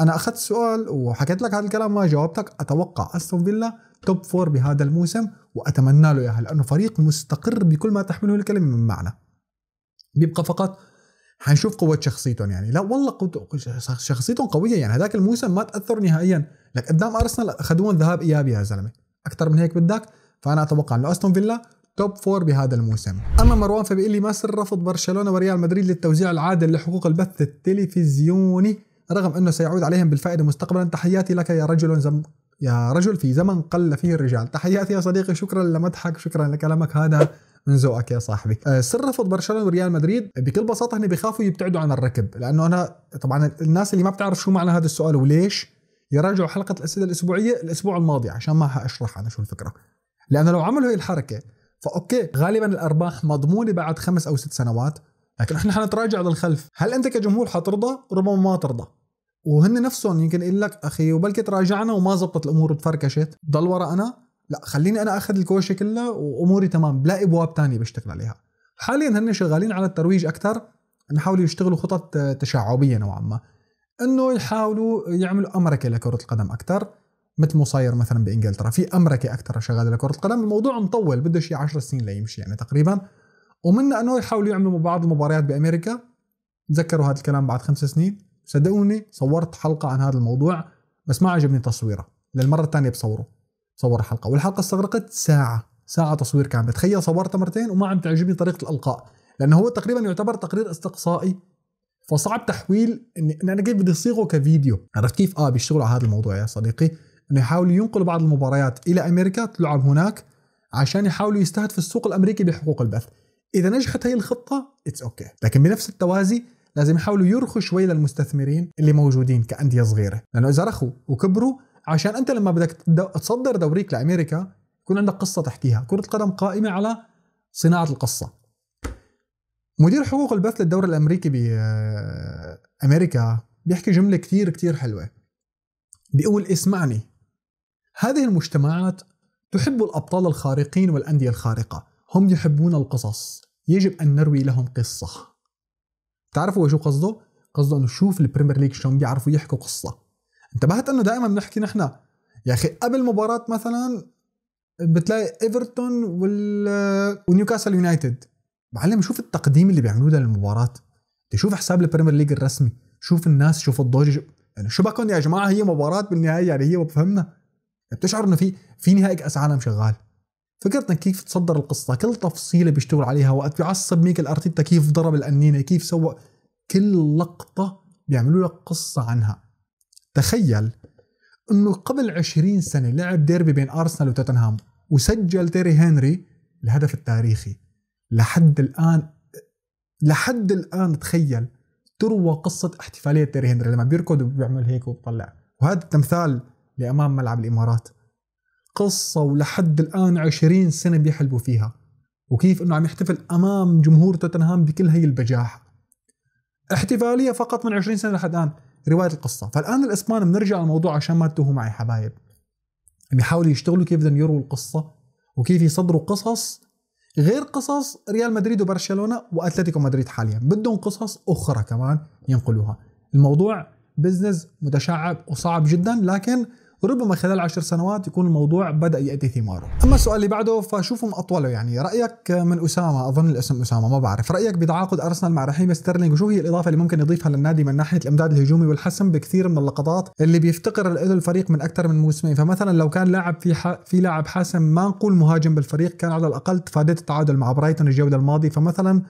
انا اخذت سؤال وحكيت لك هذا الكلام ما جاوبتك اتوقع استون فيلا توب فور بهذا الموسم واتمنى له اياها لانه فريق مستقر بكل ما تحمله الكلمه من معنى بيبقى فقط حنشوف قوة شخصيتهم يعني لا والله قوة شخصيتهم قوية يعني هذاك الموسم ما تأثروا نهائيا لك قدام أرسنال أخذوهم ذهاب إيابي يا زلمة أكثر من هيك بدك فأنا أتوقع أنه أستون فيلا توب فور بهذا الموسم اما مروان فبيقول لي ما سر رفض برشلونه وريال مدريد للتوزيع العادل لحقوق البث التلفزيوني رغم انه سيعود عليهم بالفائده مستقبلا تحياتي لك يا رجل زم يا رجل في زمن قل فيه الرجال تحياتي يا صديقي شكرا لمدحك شكرا لكلامك هذا من ذوقك يا صاحبي أه، سر رفض برشلونه وريال مدريد بكل بساطه هن بيخافوا يبتعدوا عن الركب لانه انا طبعا الناس اللي ما بتعرف شو معنى هذا السؤال وليش يراجعوا حلقه الاسئله الاسبوعيه الاسبوع الماضي عشان ما حاشرح انا شو الفكره لانه لو عملوا هي الحركه فأوكي غالبا الأرباح مضمونة بعد خمس أو ست سنوات لكن احنا حنتراجع للخلف هل انت كجمهور حترضى ربما ما ترضى وهن نفسهم يمكن يقول لك اخي وبلكي تراجعنا وما زبطت الامور وتفركشت ضل ورا انا لا خليني انا اخذ الكوشه كلها واموري تمام بلاقي ابواب ثانيه بشتغل عليها حاليا هن شغالين على الترويج اكثر انه يحاولوا يشتغلوا خطط تشعبيه نوعا ما انه يحاولوا يعملوا امركه لكره القدم اكثر مثل ما صاير مثلا بانجلترا في امريكا اكثر شغاله لكره القدم الموضوع مطول بده شيء 10 سنين ليمشي يعني تقريبا ومنا انه يحاولوا يعملوا بعض المباريات بامريكا تذكروا هذا الكلام بعد خمس سنين صدقوني صورت حلقه عن هذا الموضوع بس ما عجبني تصويره للمره الثانيه بصوره صور حلقه والحلقه استغرقت ساعه ساعه تصوير كامل تخيل صورتها مرتين وما عم تعجبني طريقه الالقاء لانه هو تقريبا يعتبر تقرير استقصائي فصعب تحويل ان انا كيف بدي صيغه كفيديو عرفت كيف اه بيشتغلوا على هذا الموضوع يا صديقي انه يحاولوا ينقلوا بعض المباريات الى امريكا تلعب هناك عشان يحاولوا يستهدفوا السوق الامريكي بحقوق البث اذا نجحت هي الخطه اتس اوكي okay. لكن بنفس التوازي لازم يحاولوا يرخوا شوي للمستثمرين اللي موجودين كانديه صغيره لانه اذا رخوا وكبروا عشان انت لما بدك تصدر دوريك لامريكا يكون عندك قصه تحكيها كره القدم قائمه على صناعه القصه مدير حقوق البث للدوري الامريكي بامريكا آه، بيحكي جمله كثير كثير حلوه بيقول اسمعني هذه المجتمعات تحب الأبطال الخارقين والأندية الخارقة هم يحبون القصص يجب أن نروي لهم قصة تعرفوا شو قصده؟ قصده أنه شوف البريمير ليج شلون بيعرفوا يحكوا قصة انتبهت أنه دائما بنحكي نحن يا أخي قبل مباراة مثلا بتلاقي ايفرتون وال ونيوكاسل يونايتد معلم شوف التقديم اللي بيعملوه للمباراة شوف حساب البريمير ليج الرسمي شوف الناس شوف الضجة يعني شو بكون يا جماعة هي مباراة بالنهاية يعني هي ما بفهمنا يعني بتشعر انه في في نهائي كاس عالم شغال فكرتنا كيف تصدر القصه كل تفصيله بيشتغل عليها وقت بيعصب ميكل ارتيتا كيف ضرب الانينه كيف سوى كل لقطه بيعملوا لك قصه عنها تخيل انه قبل 20 سنه لعب ديربي بين ارسنال وتوتنهام وسجل تيري هنري الهدف التاريخي لحد الان لحد الان تخيل تروى قصه احتفاليه تيري هنري لما بيركض وبيعمل هيك وبطلع وهذا التمثال لأمام ملعب الإمارات قصة ولحد الآن عشرين سنة بيحلبوا فيها وكيف أنه عم يحتفل أمام جمهور توتنهام بكل هي البجاحة احتفالية فقط من عشرين سنة لحد الآن رواية القصة فالآن الإسبان بنرجع للموضوع عشان ما تتوهوا معي حبايب عم يحاولوا يشتغلوا كيف بدهم يروا القصة وكيف يصدروا قصص غير قصص ريال مدريد وبرشلونة وأتلتيكو مدريد حاليا بدهم قصص أخرى كمان ينقلوها الموضوع بزنس متشعب وصعب جدا لكن وربما خلال عشر سنوات يكون الموضوع بدا ياتي ثماره اما السؤال اللي بعده فشوفهم اطوله يعني رايك من اسامه اظن الاسم اسامه ما بعرف رايك بتعاقد ارسنال مع رحيم ستيرلينج وشو هي الاضافه اللي ممكن يضيفها للنادي من ناحيه الامداد الهجومي والحسم بكثير من اللقطات اللي بيفتقر له الفريق من اكثر من موسمين فمثلا لو كان لاعب في ح... في لاعب حاسم ما نقول مهاجم بالفريق كان على الاقل تفاديت التعادل مع برايتون الجوله الماضيه فمثلا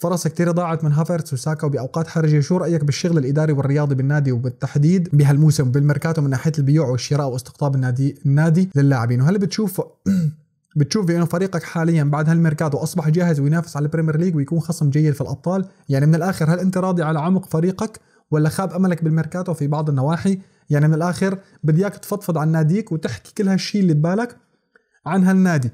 فرص كثيرة ضاعت من هافرتس وساكا وبأوقات حرجة شو رأيك بالشغل الإداري والرياضي بالنادي وبالتحديد بهالموسم بالميركاتو من ناحية البيوع والشراء واستقطاب النادي النادي للاعبين وهل بتشوف بتشوف بانه فريقك حاليا بعد هالميركاتو اصبح جاهز وينافس على البريمير ليج ويكون خصم جيد في الابطال يعني من الاخر هل انت راضي على عمق فريقك ولا خاب املك بالميركاتو في بعض النواحي يعني من الاخر بدي اياك تفضفض عن ناديك وتحكي كل هالشيء اللي ببالك عن هالنادي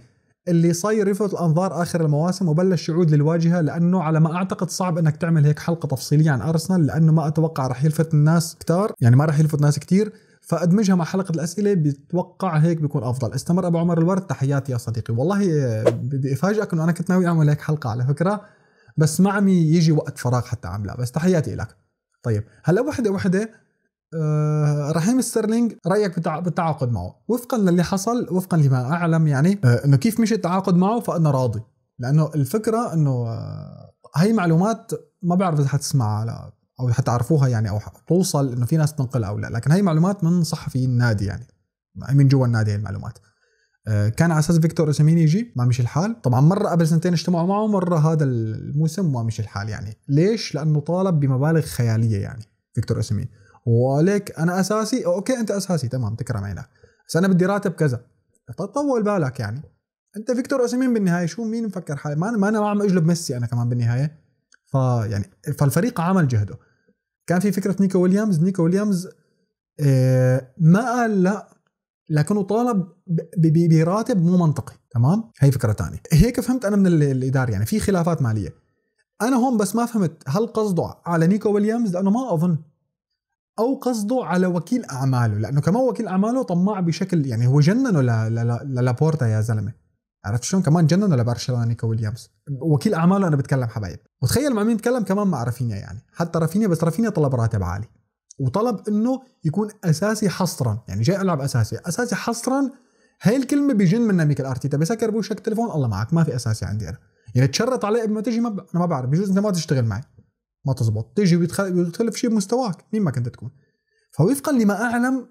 اللي صاير يلفت الانظار اخر المواسم وبلش يعود للواجهه لانه على ما اعتقد صعب انك تعمل هيك حلقه تفصيليه عن ارسنال لانه ما اتوقع راح يلفت الناس كتار يعني ما راح يلفت ناس كتير فادمجها مع حلقه الاسئله بتوقع هيك بيكون افضل استمر ابو عمر الورد تحياتي يا صديقي والله آه، بدي افاجئك انه انا كنت ناوي اعمل هيك حلقه على فكره بس ما عم يجي وقت فراغ حتى اعملها بس تحياتي لك طيب هلا وحده وحده آه، رحيم ستيرلينج رايك بالتعاقد معه وفقا للي حصل وفقا لما اعلم يعني آه، انه كيف مشي التعاقد معه فانا راضي لانه الفكره انه آه، هاي هي معلومات ما بعرف اذا حتسمعها لا او حتعرفوها يعني او توصل انه في ناس تنقلها او لا لكن هي معلومات من صحفي النادي يعني من جوا النادي هي المعلومات كان على اساس فيكتور اسامين يجي ما مشي الحال طبعا مره قبل سنتين اجتمعوا معه مره هذا الموسم ما مشي الحال يعني ليش لانه طالب بمبالغ خياليه يعني فيكتور اسامين ولك انا اساسي اوكي انت اساسي تمام تكرم عينك بس انا بدي راتب كذا طول بالك يعني انت فيكتور اوسيمين بالنهايه شو مين مفكر حالي ما انا ما انا عم اجلب ميسي انا كمان بالنهايه فيعني فالفريق عمل جهده كان في فكره نيكو ويليامز نيكو ويليامز إيه ما قال لا لكنه طالب براتب مو منطقي تمام هي فكره ثانيه هيك فهمت انا من الاداره يعني في خلافات ماليه انا هون بس ما فهمت هل قصده على نيكو ويليامز لانه ما اظن او قصده على وكيل اعماله لانه كمان وكيل اعماله طماع بشكل يعني هو جننه للابورتا يا زلمه عرفت شلون كمان جننه لبرشلونه نيكو ويليامز وكيل اعماله انا بتكلم حبايب وتخيل مع مين بتكلم كمان مع رافينيا يعني حتى رافينيا بس رافينيا طلب راتب عالي وطلب انه يكون اساسي حصرا يعني جاي العب اساسي اساسي حصرا هاي الكلمه بجن منها ميكل ارتيتا بسكر بوشك تليفون الله معك ما في اساسي عندي انا يعني تشرط علي قبل ما تجي ما ب... انا ما بعرف بجوز انت ما تشتغل معي ما تزبط تيجي ويتخلف شيء بمستواك مين ما كنت تكون فوفقا لما اعلم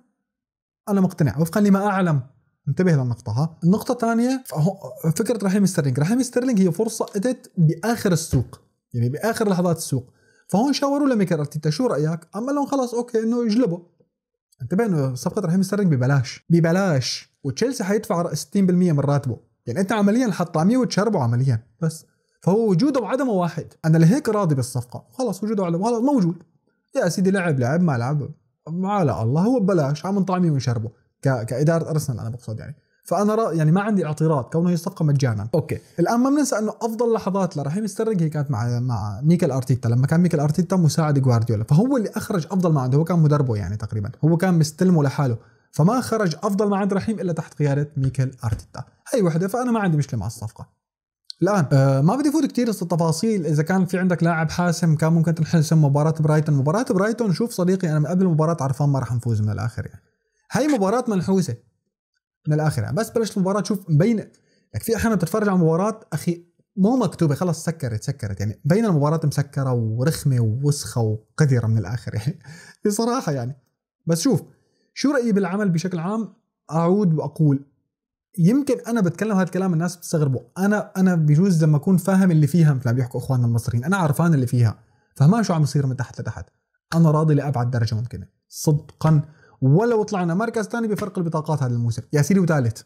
انا مقتنع وفقا لما اعلم انتبه للنقطة ها النقطة الثانية فكرة رحيم ستيرلينج رحيم ستيرلينج هي فرصة اتت باخر السوق يعني باخر لحظات السوق فهون شاوروا لميكل ارتيتا شو رايك؟ اما لهم خلاص اوكي انه يجلبه انتبه انه صفقة رحيم ستيرلينج ببلاش ببلاش وتشيلسي حيدفع 60% من راتبه يعني انت عمليا حطاميه وتشربه عمليا بس فهو وجوده وعدمه واحد انا لهيك راضي بالصفقه خلاص وجوده وعدمه خلاص موجود يا سيدي لعب لعب ما لعب ما لا الله هو ببلاش عم نطعميه ونشربه كاداره ارسنال انا بقصد يعني فانا رأ... يعني ما عندي اعتراض كونه هي الصفقه مجانا اوكي الان ما بننسى انه افضل لحظات لرحيم ستيرلينج هي كانت مع مع ميكل ارتيتا لما كان ميكل ارتيتا مساعد جوارديولا فهو اللي اخرج افضل ما عنده هو كان مدربه يعني تقريبا هو كان مستلمه لحاله فما خرج افضل ما عند رحيم الا تحت قياده ميكل ارتيتا هي وحده فانا ما عندي مشكله مع الصفقه الان آه ما بدي افوت كثير التفاصيل اذا كان في عندك لاعب حاسم كان ممكن تنحسم مباراه برايتون مباراه برايتون شوف صديقي انا من قبل المباراه عرفان ما راح نفوز من الاخر يعني هاي مباراه منحوسه من الاخر يعني بس بلشت المباراه تشوف مبين لك في احيانا بتتفرج على مباراه اخي مو مكتوبه خلص سكرت سكرت يعني بين المباراه مسكره ورخمه ووسخه وقذره من الاخر يعني بصراحه يعني بس شوف شو رايي بالعمل بشكل عام اعود واقول يمكن انا بتكلم هذا الكلام الناس بتستغربوا انا انا بجوز لما اكون فاهم اللي فيها مثل ما بيحكوا اخواننا المصريين انا عرفان اللي فيها فهمان شو عم يصير من تحت لتحت انا راضي لابعد درجه ممكنه صدقا ولو طلعنا مركز ثاني بفرق البطاقات هذا الموسم يا سيدي وثالث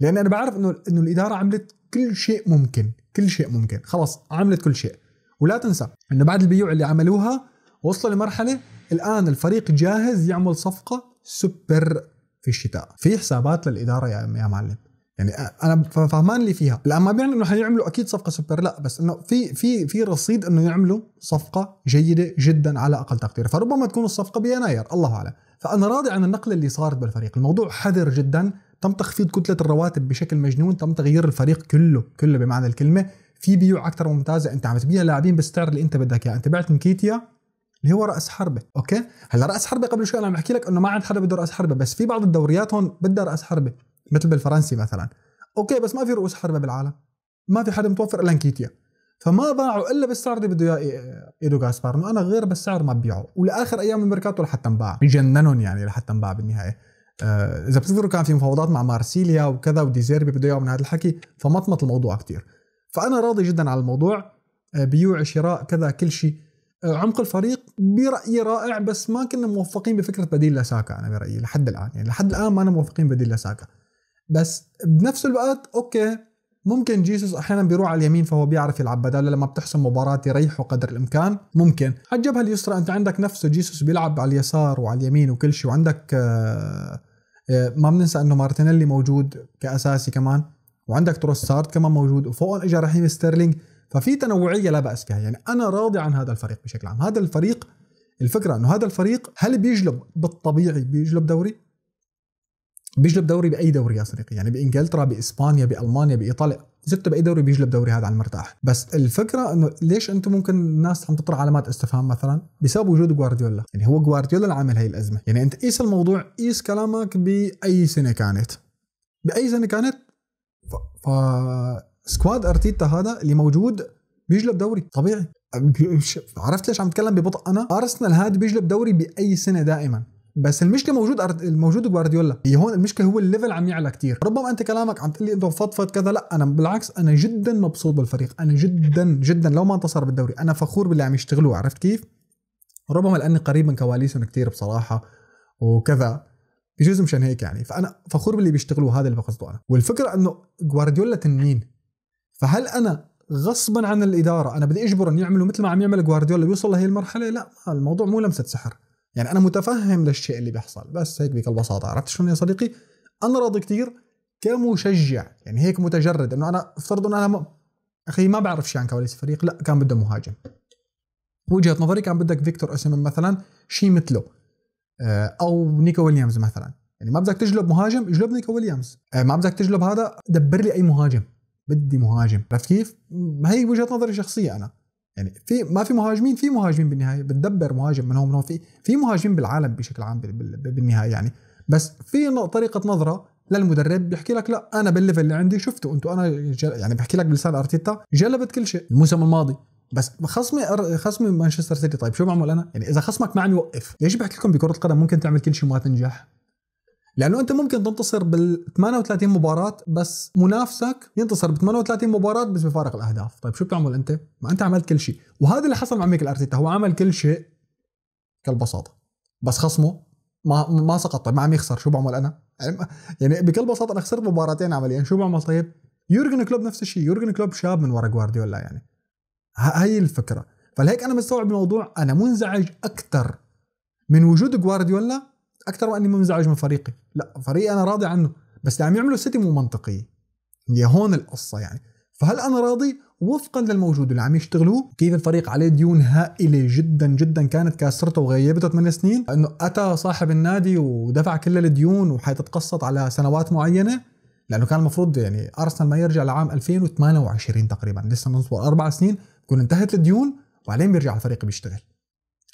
لان انا بعرف انه انه الاداره عملت كل شيء ممكن كل شيء ممكن خلاص عملت كل شيء ولا تنسى انه بعد البيوع اللي عملوها وصلوا لمرحله الان الفريق جاهز يعمل صفقه سوبر في الشتاء في حسابات للاداره يا يا معلم يعني انا فهمان لي فيها لا ما بيعني انه حيعملوا اكيد صفقه سوبر لا بس انه في في في رصيد انه يعملوا صفقه جيده جدا على اقل تقدير فربما تكون الصفقه بيناير الله اعلم فانا راضي عن النقله اللي صارت بالفريق الموضوع حذر جدا تم تخفيض كتله الرواتب بشكل مجنون تم تغيير الفريق كله كله بمعنى الكلمه في بيوع اكثر ممتازه انت عم تبيع لاعبين بالسعر اللي انت بدك اياه انت بعت مكيتيا اللي هو راس حربه اوكي هلا راس حربه قبل شوي انا عم بحكي لك انه ما عاد حدا بده راس حربه بس في بعض الدوريات هون بدها راس حربه مثل بالفرنسي مثلا اوكي بس ما في رؤوس حربه بالعالم ما في حدا متوفر الا انكيتيا فما باعوا الا بالسعر اللي بده اياه ايدو جاسبار انه انا غير بالسعر ما ببيعه ولاخر ايام الميركاتو لحتى انباع بجننهم يعني لحتى انباع بالنهايه آه اذا بتذكروا كان في مفاوضات مع مارسيليا وكذا وديزيربي بده من هذا الحكي فمطمط الموضوع كثير فانا راضي جدا على الموضوع آه بيوع شراء كذا كل شيء عمق الفريق برايي رائع بس ما كنا موفقين بفكره بديل لساكا انا برايي لحد الان يعني لحد الان ما انا موفقين بديل لساكا بس بنفس الوقت اوكي ممكن جيسوس احيانا بيروح على اليمين فهو بيعرف يلعب بداله لما بتحسم مباراه يريحه قدر الامكان ممكن على الجبهه اليسرى انت عندك نفسه جيسوس بيلعب على اليسار وعلى اليمين وكل شيء وعندك آه، آه، ما بننسى انه مارتينيلي موجود كاساسي كمان وعندك تروسارد كمان موجود وفوق اجى رحيم ستيرلينج ففي تنوعيه لا باس فيها يعني انا راضي عن هذا الفريق بشكل عام هذا الفريق الفكره انه هذا الفريق هل بيجلب بالطبيعي بيجلب دوري بيجلب دوري باي دوري يا صديقي يعني بانجلترا باسبانيا بالمانيا بايطاليا زدته باي دوري بيجلب دوري هذا على المرتاح بس الفكره انه ليش انتم ممكن الناس عم تطرح علامات استفهام مثلا بسبب وجود جوارديولا يعني هو جوارديولا اللي عامل هي الازمه يعني انت قيس الموضوع قيس كلامك باي سنه كانت باي سنه كانت ف... ف... سكواد ارتيتا هذا اللي موجود بيجلب دوري طبيعي عرفت ليش عم بتكلم ببطء انا ارسنال هذا بيجلب دوري باي سنه دائما بس المشكله موجود الموجود جوارديولا هي هون المشكله هو الليفل عم يعلى كثير ربما انت كلامك عم تقول لي انه فضفض كذا لا انا بالعكس انا جدا مبسوط بالفريق انا جدا جدا لو ما انتصر بالدوري انا فخور باللي عم يشتغلوه عرفت كيف ربما لاني قريب من كواليسهم كثير بصراحه وكذا بجوز مشان هيك يعني فانا فخور باللي بيشتغلوا هذا اللي بقصده انا والفكره انه جوارديولا تنين فهل انا غصبا عن الاداره انا بدي اجبرهم يعملوا مثل ما عم يعمل جوارديولا بيوصل لهي المرحله لا الموضوع مو لمسه سحر يعني انا متفهم للشيء اللي بيحصل بس هيك بكل بساطه عرفت شلون يا صديقي انا راضي كثير كمشجع يعني هيك متجرد انه انا افترض انه انا م... اخي ما بعرف شيء عن كواليس الفريق لا كان بده مهاجم وجهه نظري كان بدك فيكتور اوسيمين مثلا شيء مثله آه، او نيكو ويليامز مثلا يعني ما بدك تجلب مهاجم اجلب نيكو ويليامز آه، ما بدك تجلب هذا دبر لي اي مهاجم بدي مهاجم عرفت كيف؟ هي وجهه نظري الشخصيه انا يعني في ما في مهاجمين في مهاجمين بالنهايه بتدبر مهاجم من هون من هون في في مهاجمين بالعالم بشكل عام بالنهايه يعني بس في طريقه نظره للمدرب بيحكي لك لا انا بالليفل اللي عندي شفته انتوا انا يعني بحكي لك بلسان ارتيتا جلبت كل شيء الموسم الماضي بس خصمي خصمي مانشستر سيتي طيب شو بعمل انا؟ يعني اذا خصمك ما عم يوقف ليش بحكي لكم بكره القدم ممكن تعمل كل شيء وما تنجح؟ لانه انت ممكن تنتصر بال 38 مباراه بس منافسك ينتصر ب 38 مباراه بس بفارق الاهداف طيب شو بتعمل انت ما انت عملت كل شيء وهذا اللي حصل مع ميكل ارتيتا هو عمل كل شيء كالبساطه بس خصمه ما ما سقط طيب ما عم يخسر شو بعمل انا يعني, يعني بكل بساطه انا خسرت مباراتين عمليا شو بعمل طيب يورجن كلوب نفس الشيء يورجن كلوب شاب من ورا جوارديولا يعني هاي الفكره فلهيك انا مستوعب الموضوع انا منزعج اكثر من وجود جوارديولا اكثر واني منزعج من فريقي لا فريقي انا راضي عنه بس اللي عم يعملوا سيتي مو منطقي هي هون القصه يعني فهل انا راضي وفقا للموجود اللي عم يشتغلوه كيف الفريق عليه ديون هائله جدا جدا كانت كاسرته وغيبته 8 سنين انه اتى صاحب النادي ودفع كل الديون وحيتتقسط على سنوات معينه لانه كان المفروض يعني ارسنال ما يرجع لعام 2028 تقريبا لسه نصبر اربع سنين تكون انتهت الديون وبعدين بيرجع الفريق بيشتغل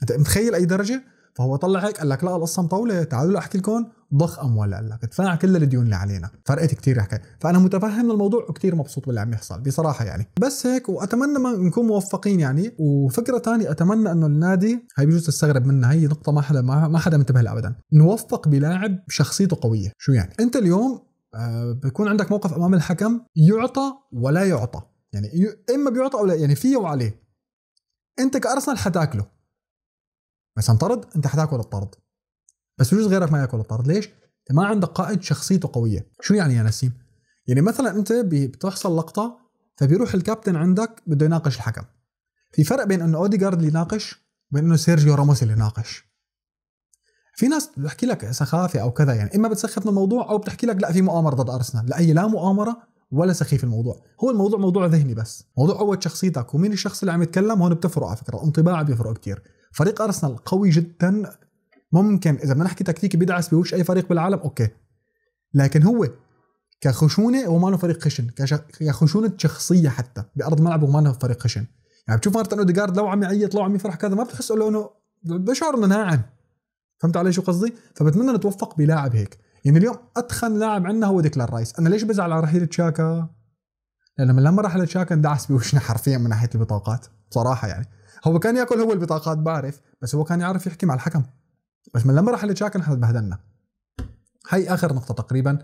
انت متخيل اي درجه فهو طلع هيك قال لك لا القصه مطوله تعالوا احكي لكم ضخ اموال قال لك ادفع كل الديون اللي علينا فرقت كثير الحكايه فانا متفهم الموضوع وكثير مبسوط باللي عم يحصل بصراحه يعني بس هيك واتمنى ما نكون موفقين يعني وفكره ثانيه اتمنى انه النادي هي بجوز تستغرب منها هي نقطه ما حدا ما حدا منتبه لها ابدا نوفق بلاعب شخصيته قويه شو يعني انت اليوم آه، بيكون عندك موقف امام الحكم يعطى ولا يعطى يعني اما بيعطى او لا يعني فيه وعليه انت كارسنال حتاكله بس انطرد انت حتاكل الطرد بس بجوز غيرك ما ياكل الطرد ليش؟ انت ما عندك قائد شخصيته قويه شو يعني يا نسيم؟ يعني مثلا انت بتحصل لقطه فبيروح الكابتن عندك بده يناقش الحكم في فرق بين انه اوديجارد اللي يناقش وبين انه سيرجيو راموس اللي يناقش في ناس بتحكي لك سخافه او كذا يعني اما بتسخف من الموضوع او بتحكي لك لا في مؤامره ضد ارسنال لا هي لا مؤامره ولا سخيف الموضوع هو الموضوع موضوع ذهني بس موضوع قوه شخصيتك ومين الشخص اللي عم يتكلم هون بتفرق على فكره الانطباع بيفرق كثير فريق ارسنال قوي جدا ممكن اذا بدنا نحكي تكتيكي بيدعس بوش اي فريق بالعالم اوكي لكن هو كخشونه هو ما له فريق خشن كخشونه شخصيه حتى بارض ملعبه ما له فريق خشن يعني بتشوف مارتن اوديجارد لو عم يعيط لو عم يفرح كذا ما بتحس له انه بشعر انه ناعم فهمت علي شو قصدي؟ فبتمنى نتوفق بلاعب هيك يعني اليوم اتخن لاعب عندنا هو ديكلار رايس انا ليش بزعل على رحيل تشاكا؟ لانه لما لما رحل تشاكا اندعس بوشنا حرفيا من ناحيه البطاقات صراحه يعني هو كان ياكل هو البطاقات بعرف بس هو كان يعرف يحكي مع الحكم بس من لما راح لتشاك نحن تبهدلنا هي اخر نقطه تقريبا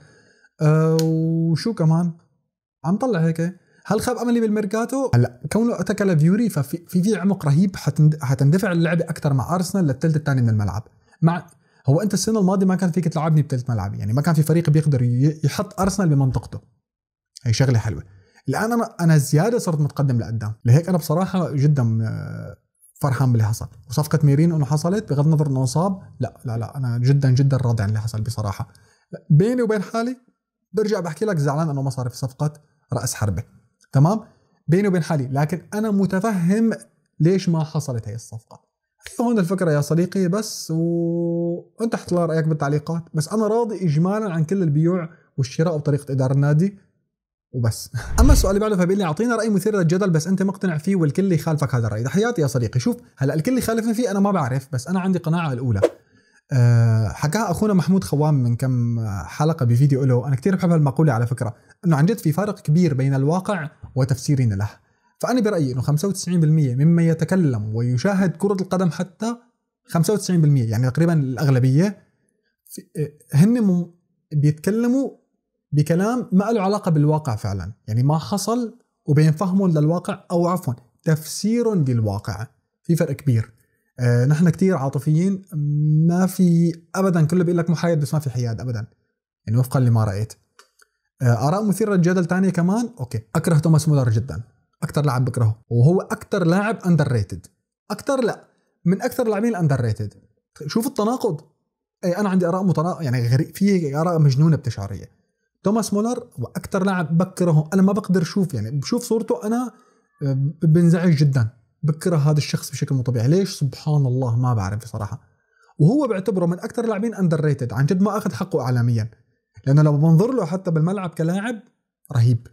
أه وشو كمان عم طلع هيك هل خاب املي بالميركاتو؟ هلا كونه اتكل فيوري ففي في, في عمق رهيب حتندفع اللعبه اكثر مع ارسنال للثلث الثاني من الملعب مع هو انت السنه الماضيه ما كان فيك تلعبني بثلث ملعبي يعني ما كان في فريق بيقدر يحط ارسنال بمنطقته هي شغله حلوه الان انا انا زياده صرت متقدم لقدام لهيك انا بصراحه جدا آه، فرحان باللي حصل وصفقه ميرين انه حصلت بغض النظر انه صاب لا لا لا انا جدا جدا راضي عن اللي حصل بصراحه بيني وبين حالي برجع بحكي لك زعلان انه ما صار في صفقه راس حربه تمام بيني وبين حالي لكن انا متفهم ليش ما حصلت هي الصفقه هون الفكرة يا صديقي بس وانت حط رأيك بالتعليقات بس انا راضي اجمالا عن كل البيوع والشراء وطريقة ادارة النادي وبس اما السؤال اللي بعده فبيقول لي اعطينا راي مثير للجدل بس انت مقتنع فيه والكل يخالفك هذا الراي تحياتي يا صديقي شوف هلا الكل يخالفني فيه انا ما بعرف بس انا عندي قناعه الاولى أه حكاها اخونا محمود خوام من كم حلقه بفيديو له انا كثير بحب هالمقوله على فكره انه عن جد في فارق كبير بين الواقع وتفسيرنا له فانا برايي انه 95% مما يتكلم ويشاهد كره القدم حتى 95% يعني تقريبا الاغلبيه آه، هن بيتكلموا بكلام ما له علاقه بالواقع فعلا يعني ما حصل وبين فهم للواقع او عفوا تفسير للواقع في فرق كبير آه نحن كثير عاطفيين ما في ابدا كله بيقول لك محايد بس ما في حياد ابدا يعني وفقا لما رايت آه اراء مثيره للجدل ثانيه كمان اوكي اكره توماس مولر جدا اكثر لاعب بكرهه وهو اكثر لاعب اندر ريتد اكثر لا من اكثر اللاعبين الاندر ريتد شوف التناقض اي انا عندي اراء متناقضه يعني غريب في اراء مجنونه بتشعريه توماس مولر واكثر لاعب بكره انا ما بقدر اشوف يعني بشوف صورته انا آه، بنزعج جدا بكره هذا الشخص بشكل مو طبيعي ليش سبحان الله ما بعرف بصراحه وهو بعتبره من اكثر اللاعبين اندر ريتد عن جد ما اخذ حقه اعلاميا لانه لو بنظر له حتى بالملعب كلاعب رهيب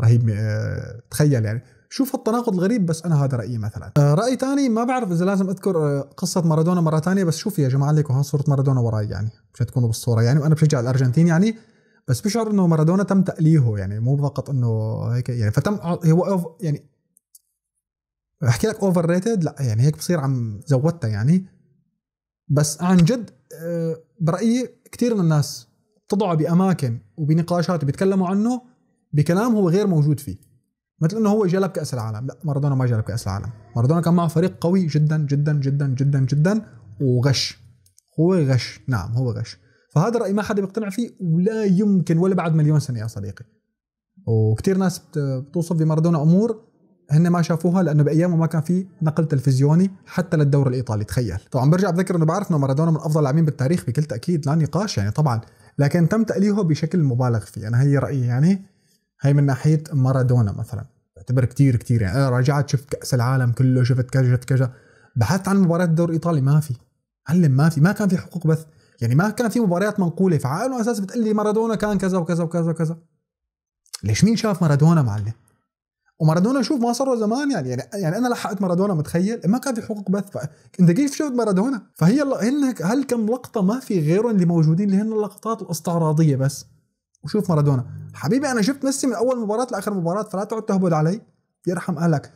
رهيب آه، تخيل يعني شوف التناقض الغريب بس انا هذا رايي مثلا آه، راي ثاني ما بعرف اذا لازم اذكر قصه مارادونا مره ثانيه بس شوف يا جماعه عليكم ها صوره مارادونا وراي يعني مش تكونوا بالصوره يعني وانا بشجع الارجنتين يعني بس بشعر انه مارادونا تم تأليهه يعني مو فقط انه هيك يعني فتم هو يعني احكي لك اوفر ريتد لا يعني هيك بصير عم زودتها يعني بس عن جد آه، برايي كثير من الناس تضع باماكن وبنقاشات بيتكلموا عنه بكلام هو غير موجود فيه مثل انه هو جلب كاس العالم لا مارادونا ما جلب كاس العالم مارادونا كان معه فريق قوي جدا جدا جدا جدا جدا وغش هو غش نعم هو غش فهذا الراي ما حدا بيقتنع فيه ولا يمكن ولا بعد مليون سنه يا صديقي وكثير ناس بتوصف بمارادونا امور هن ما شافوها لانه بايامه ما كان في نقل تلفزيوني حتى للدوري الايطالي تخيل طبعا برجع بذكر انه بعرف انه مارادونا من افضل اللاعبين بالتاريخ بكل تاكيد لا نقاش يعني طبعا لكن تم تاليهه بشكل مبالغ فيه انا هي رايي يعني هي من ناحيه مارادونا مثلا بعتبر كثير كثير يعني انا راجعت شفت كاس العالم كله شفت كذا شفت كذا بحثت عن مباريات الدوري الايطالي ما في علم ما في ما كان في حقوق بث يعني ما كان في مباريات منقوله فعقله اساس بتقول لي مارادونا كان كذا وكذا وكذا وكذا ليش مين شاف مارادونا معلم ومارادونا شوف ما صار زمان يعني يعني يعني انا لحقت مارادونا متخيل ما كان في حقوق بث انت كيف شفت مارادونا فهي هن كم لقطه ما في غيرهم اللي موجودين اللي هن اللقطات الاستعراضيه بس وشوف مارادونا حبيبي انا شفت ميسي من اول مباراه لاخر مباراه فلا تقعد تهبد علي يرحم اهلك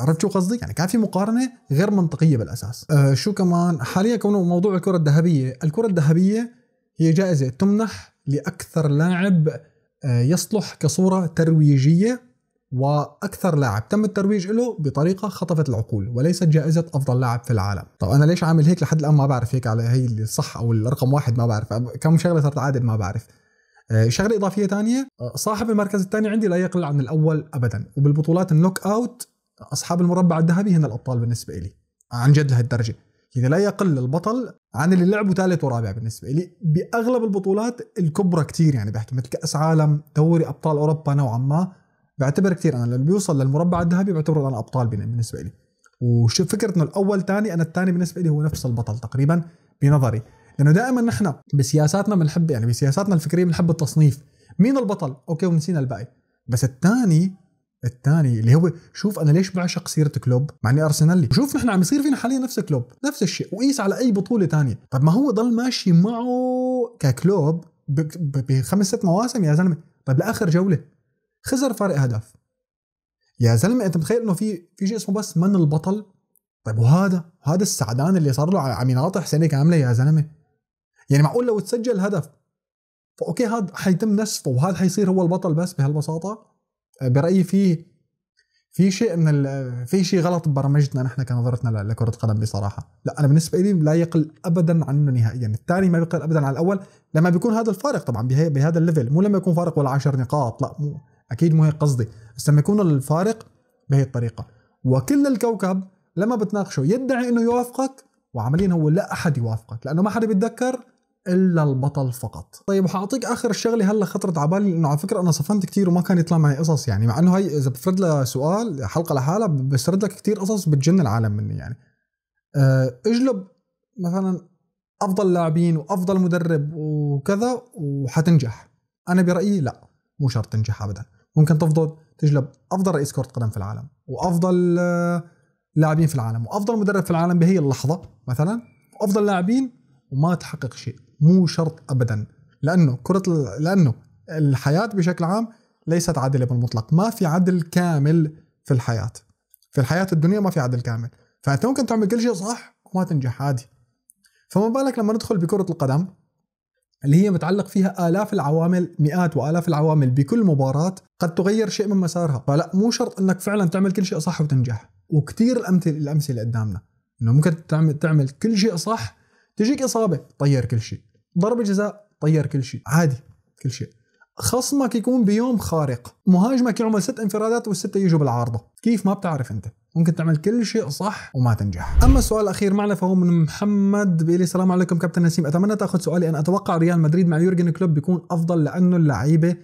عرفت شو قصدي؟ يعني كان في مقارنه غير منطقيه بالاساس. أه شو كمان حاليا كونه موضوع الكره الذهبيه، الكره الذهبيه هي جائزه تمنح لاكثر لاعب آه، يصلح كصوره ترويجيه واكثر لاعب تم الترويج له بطريقه خطفت العقول وليست جائزه افضل لاعب في العالم طب انا ليش عامل هيك لحد الان ما بعرف هيك على هي الصح او الرقم واحد ما بعرف كم شغله صارت عادل ما بعرف آه، شغله اضافيه ثانيه آه، صاحب المركز الثاني عندي لا يقل عن الاول ابدا وبالبطولات النوك اوت اصحاب المربع الذهبي هن الابطال بالنسبه لي عن جد لهالدرجه اذا لا يقل البطل عن اللي لعبوا ثالث ورابع بالنسبه لي باغلب البطولات الكبرى كثير يعني بحكي مثل كاس عالم دوري ابطال اوروبا نوعا ما بعتبر كثير انا اللي بيوصل للمربع الذهبي بعتبره انا ابطال بالنسبه لي وشوف فكره انه الاول ثاني انا الثاني بالنسبه لي هو نفس البطل تقريبا بنظري لانه دائما نحن بسياساتنا بنحب يعني بسياساتنا الفكريه بنحب التصنيف مين البطل اوكي ونسينا الباقي بس الثاني الثاني اللي هو شوف انا ليش بعشق سيره كلوب مع اني ارسنالي شوف نحن عم يصير فينا حاليا نفس كلوب نفس الشيء وقيس على اي بطوله ثانيه طب ما هو ضل ماشي معه ككلوب بخمس ست مواسم يا زلمه طيب لاخر جوله خسر فارق هدف يا زلمه انت متخيل انه في في شيء اسمه بس من البطل طيب وهذا هذا السعدان اللي صار له عم يناطح سنه كامله يا زلمه يعني معقول لو تسجل هدف فاوكي هذا حيتم نسفه وهذا حيصير هو البطل بس بهالبساطه برايي فيه في شيء من ال... في شيء غلط ببرمجتنا نحن كنظرتنا لكره القدم بصراحه لا انا بالنسبه لي لا يقل ابدا عنه نهائيا الثاني ما يقل ابدا عن الاول لما بيكون هذا الفارق طبعا بهي... بهذا الليفل مو لما يكون فارق ولا 10 نقاط لا مو اكيد مو هيك قصدي بس لما يكون الفارق بهي الطريقه وكل الكوكب لما بتناقشه يدعي انه يوافقك وعمليا هو لا احد يوافقك لانه ما حدا بيتذكر الا البطل فقط طيب وحاعطيك اخر شغله هلا خطرت على بالي انه على فكره انا صفنت كثير وما كان يطلع معي قصص يعني مع انه هي اذا بفرد لها سؤال حلقه لحالها بسرد لك كثير قصص بتجن العالم مني يعني آه، اجلب مثلا افضل لاعبين وافضل مدرب وكذا وحتنجح انا برايي لا مو شرط تنجح ابدا ممكن تفضل تجلب افضل رئيس كره قدم في العالم وافضل آه، لاعبين في العالم وافضل مدرب في العالم بهي اللحظه مثلا وافضل لاعبين وما تحقق شيء مو شرط ابدا لانه كره لانه الحياه بشكل عام ليست عادله بالمطلق ما في عدل كامل في الحياه في الحياه الدنيا ما في عدل كامل فانت ممكن تعمل كل شيء صح وما تنجح عادي فما بالك لما ندخل بكره القدم اللي هي متعلق فيها آلاف العوامل مئات وآلاف العوامل بكل مباراة قد تغير شيء من مسارها فلا مو شرط أنك فعلا تعمل كل شيء صح وتنجح وكثير الأمثلة الأمثلة قدامنا أنه ممكن تعمل, تعمل كل شيء صح تجيك إصابة تطير كل شيء ضربه جزاء طير كل شيء عادي كل شيء خصمك يكون بيوم خارق مهاجمك يعمل ست انفرادات والستة يجوا بالعارضة كيف ما بتعرف انت ممكن تعمل كل شيء صح وما تنجح اما السؤال الاخير معنا فهو من محمد بيقول السلام عليكم كابتن نسيم اتمنى تاخذ سؤالي انا اتوقع ريال مدريد مع يورجن كلوب بيكون افضل لانه اللعيبه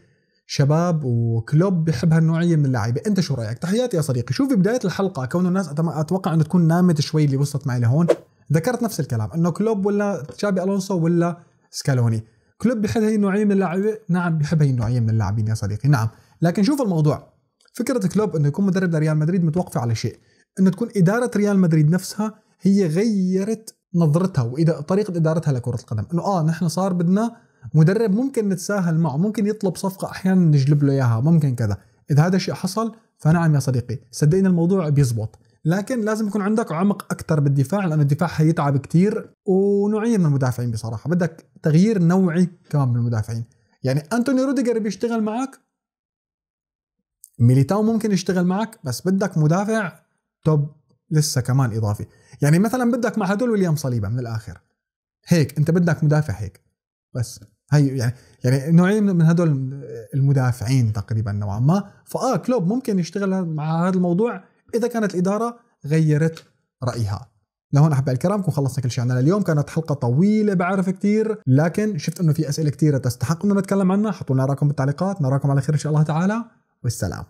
شباب وكلوب بحب هالنوعيه من اللعيبه انت شو رايك تحياتي يا صديقي شوف بدايه الحلقه كون الناس اتوقع انه تكون نامت شوي اللي وصلت معي لهون ذكرت نفس الكلام انه كلوب ولا تشابي الونسو ولا سكالوني كلوب بيحب هي النوعيه من اللاعبين نعم بيحب هي النوعيه من اللاعبين يا صديقي نعم لكن شوف الموضوع فكره كلوب انه يكون مدرب لريال مدريد متوقفه على شيء انه تكون اداره ريال مدريد نفسها هي غيرت نظرتها واذا طريقه ادارتها لكره القدم انه اه نحن صار بدنا مدرب ممكن نتساهل معه ممكن يطلب صفقه احيانا نجلب له اياها ممكن كذا اذا هذا الشيء حصل فنعم يا صديقي صدقني الموضوع بيزبط لكن لازم يكون عندك عمق اكثر بالدفاع لانه الدفاع حيتعب كثير ونوعيه من المدافعين بصراحه بدك تغيير نوعي كمان بالمدافعين يعني انتوني روديجر بيشتغل معك ميليتاو ممكن يشتغل معك بس بدك مدافع توب لسه كمان اضافي يعني مثلا بدك مع هدول ويليام صليبه من الاخر هيك انت بدك مدافع هيك بس هي يعني يعني نوعين من هدول المدافعين تقريبا نوعا ما فاه كلوب ممكن يشتغل مع هذا الموضوع اذا كانت الاداره غيرت رايها لهون احبائي الكرام نكون خلصنا كل شيء عنا لليوم كانت حلقه طويله بعرف كثير لكن شفت انه في اسئله كثيره تستحق انه نتكلم عنها حطوا لنا رايكم بالتعليقات نراكم على خير ان شاء الله تعالى والسلام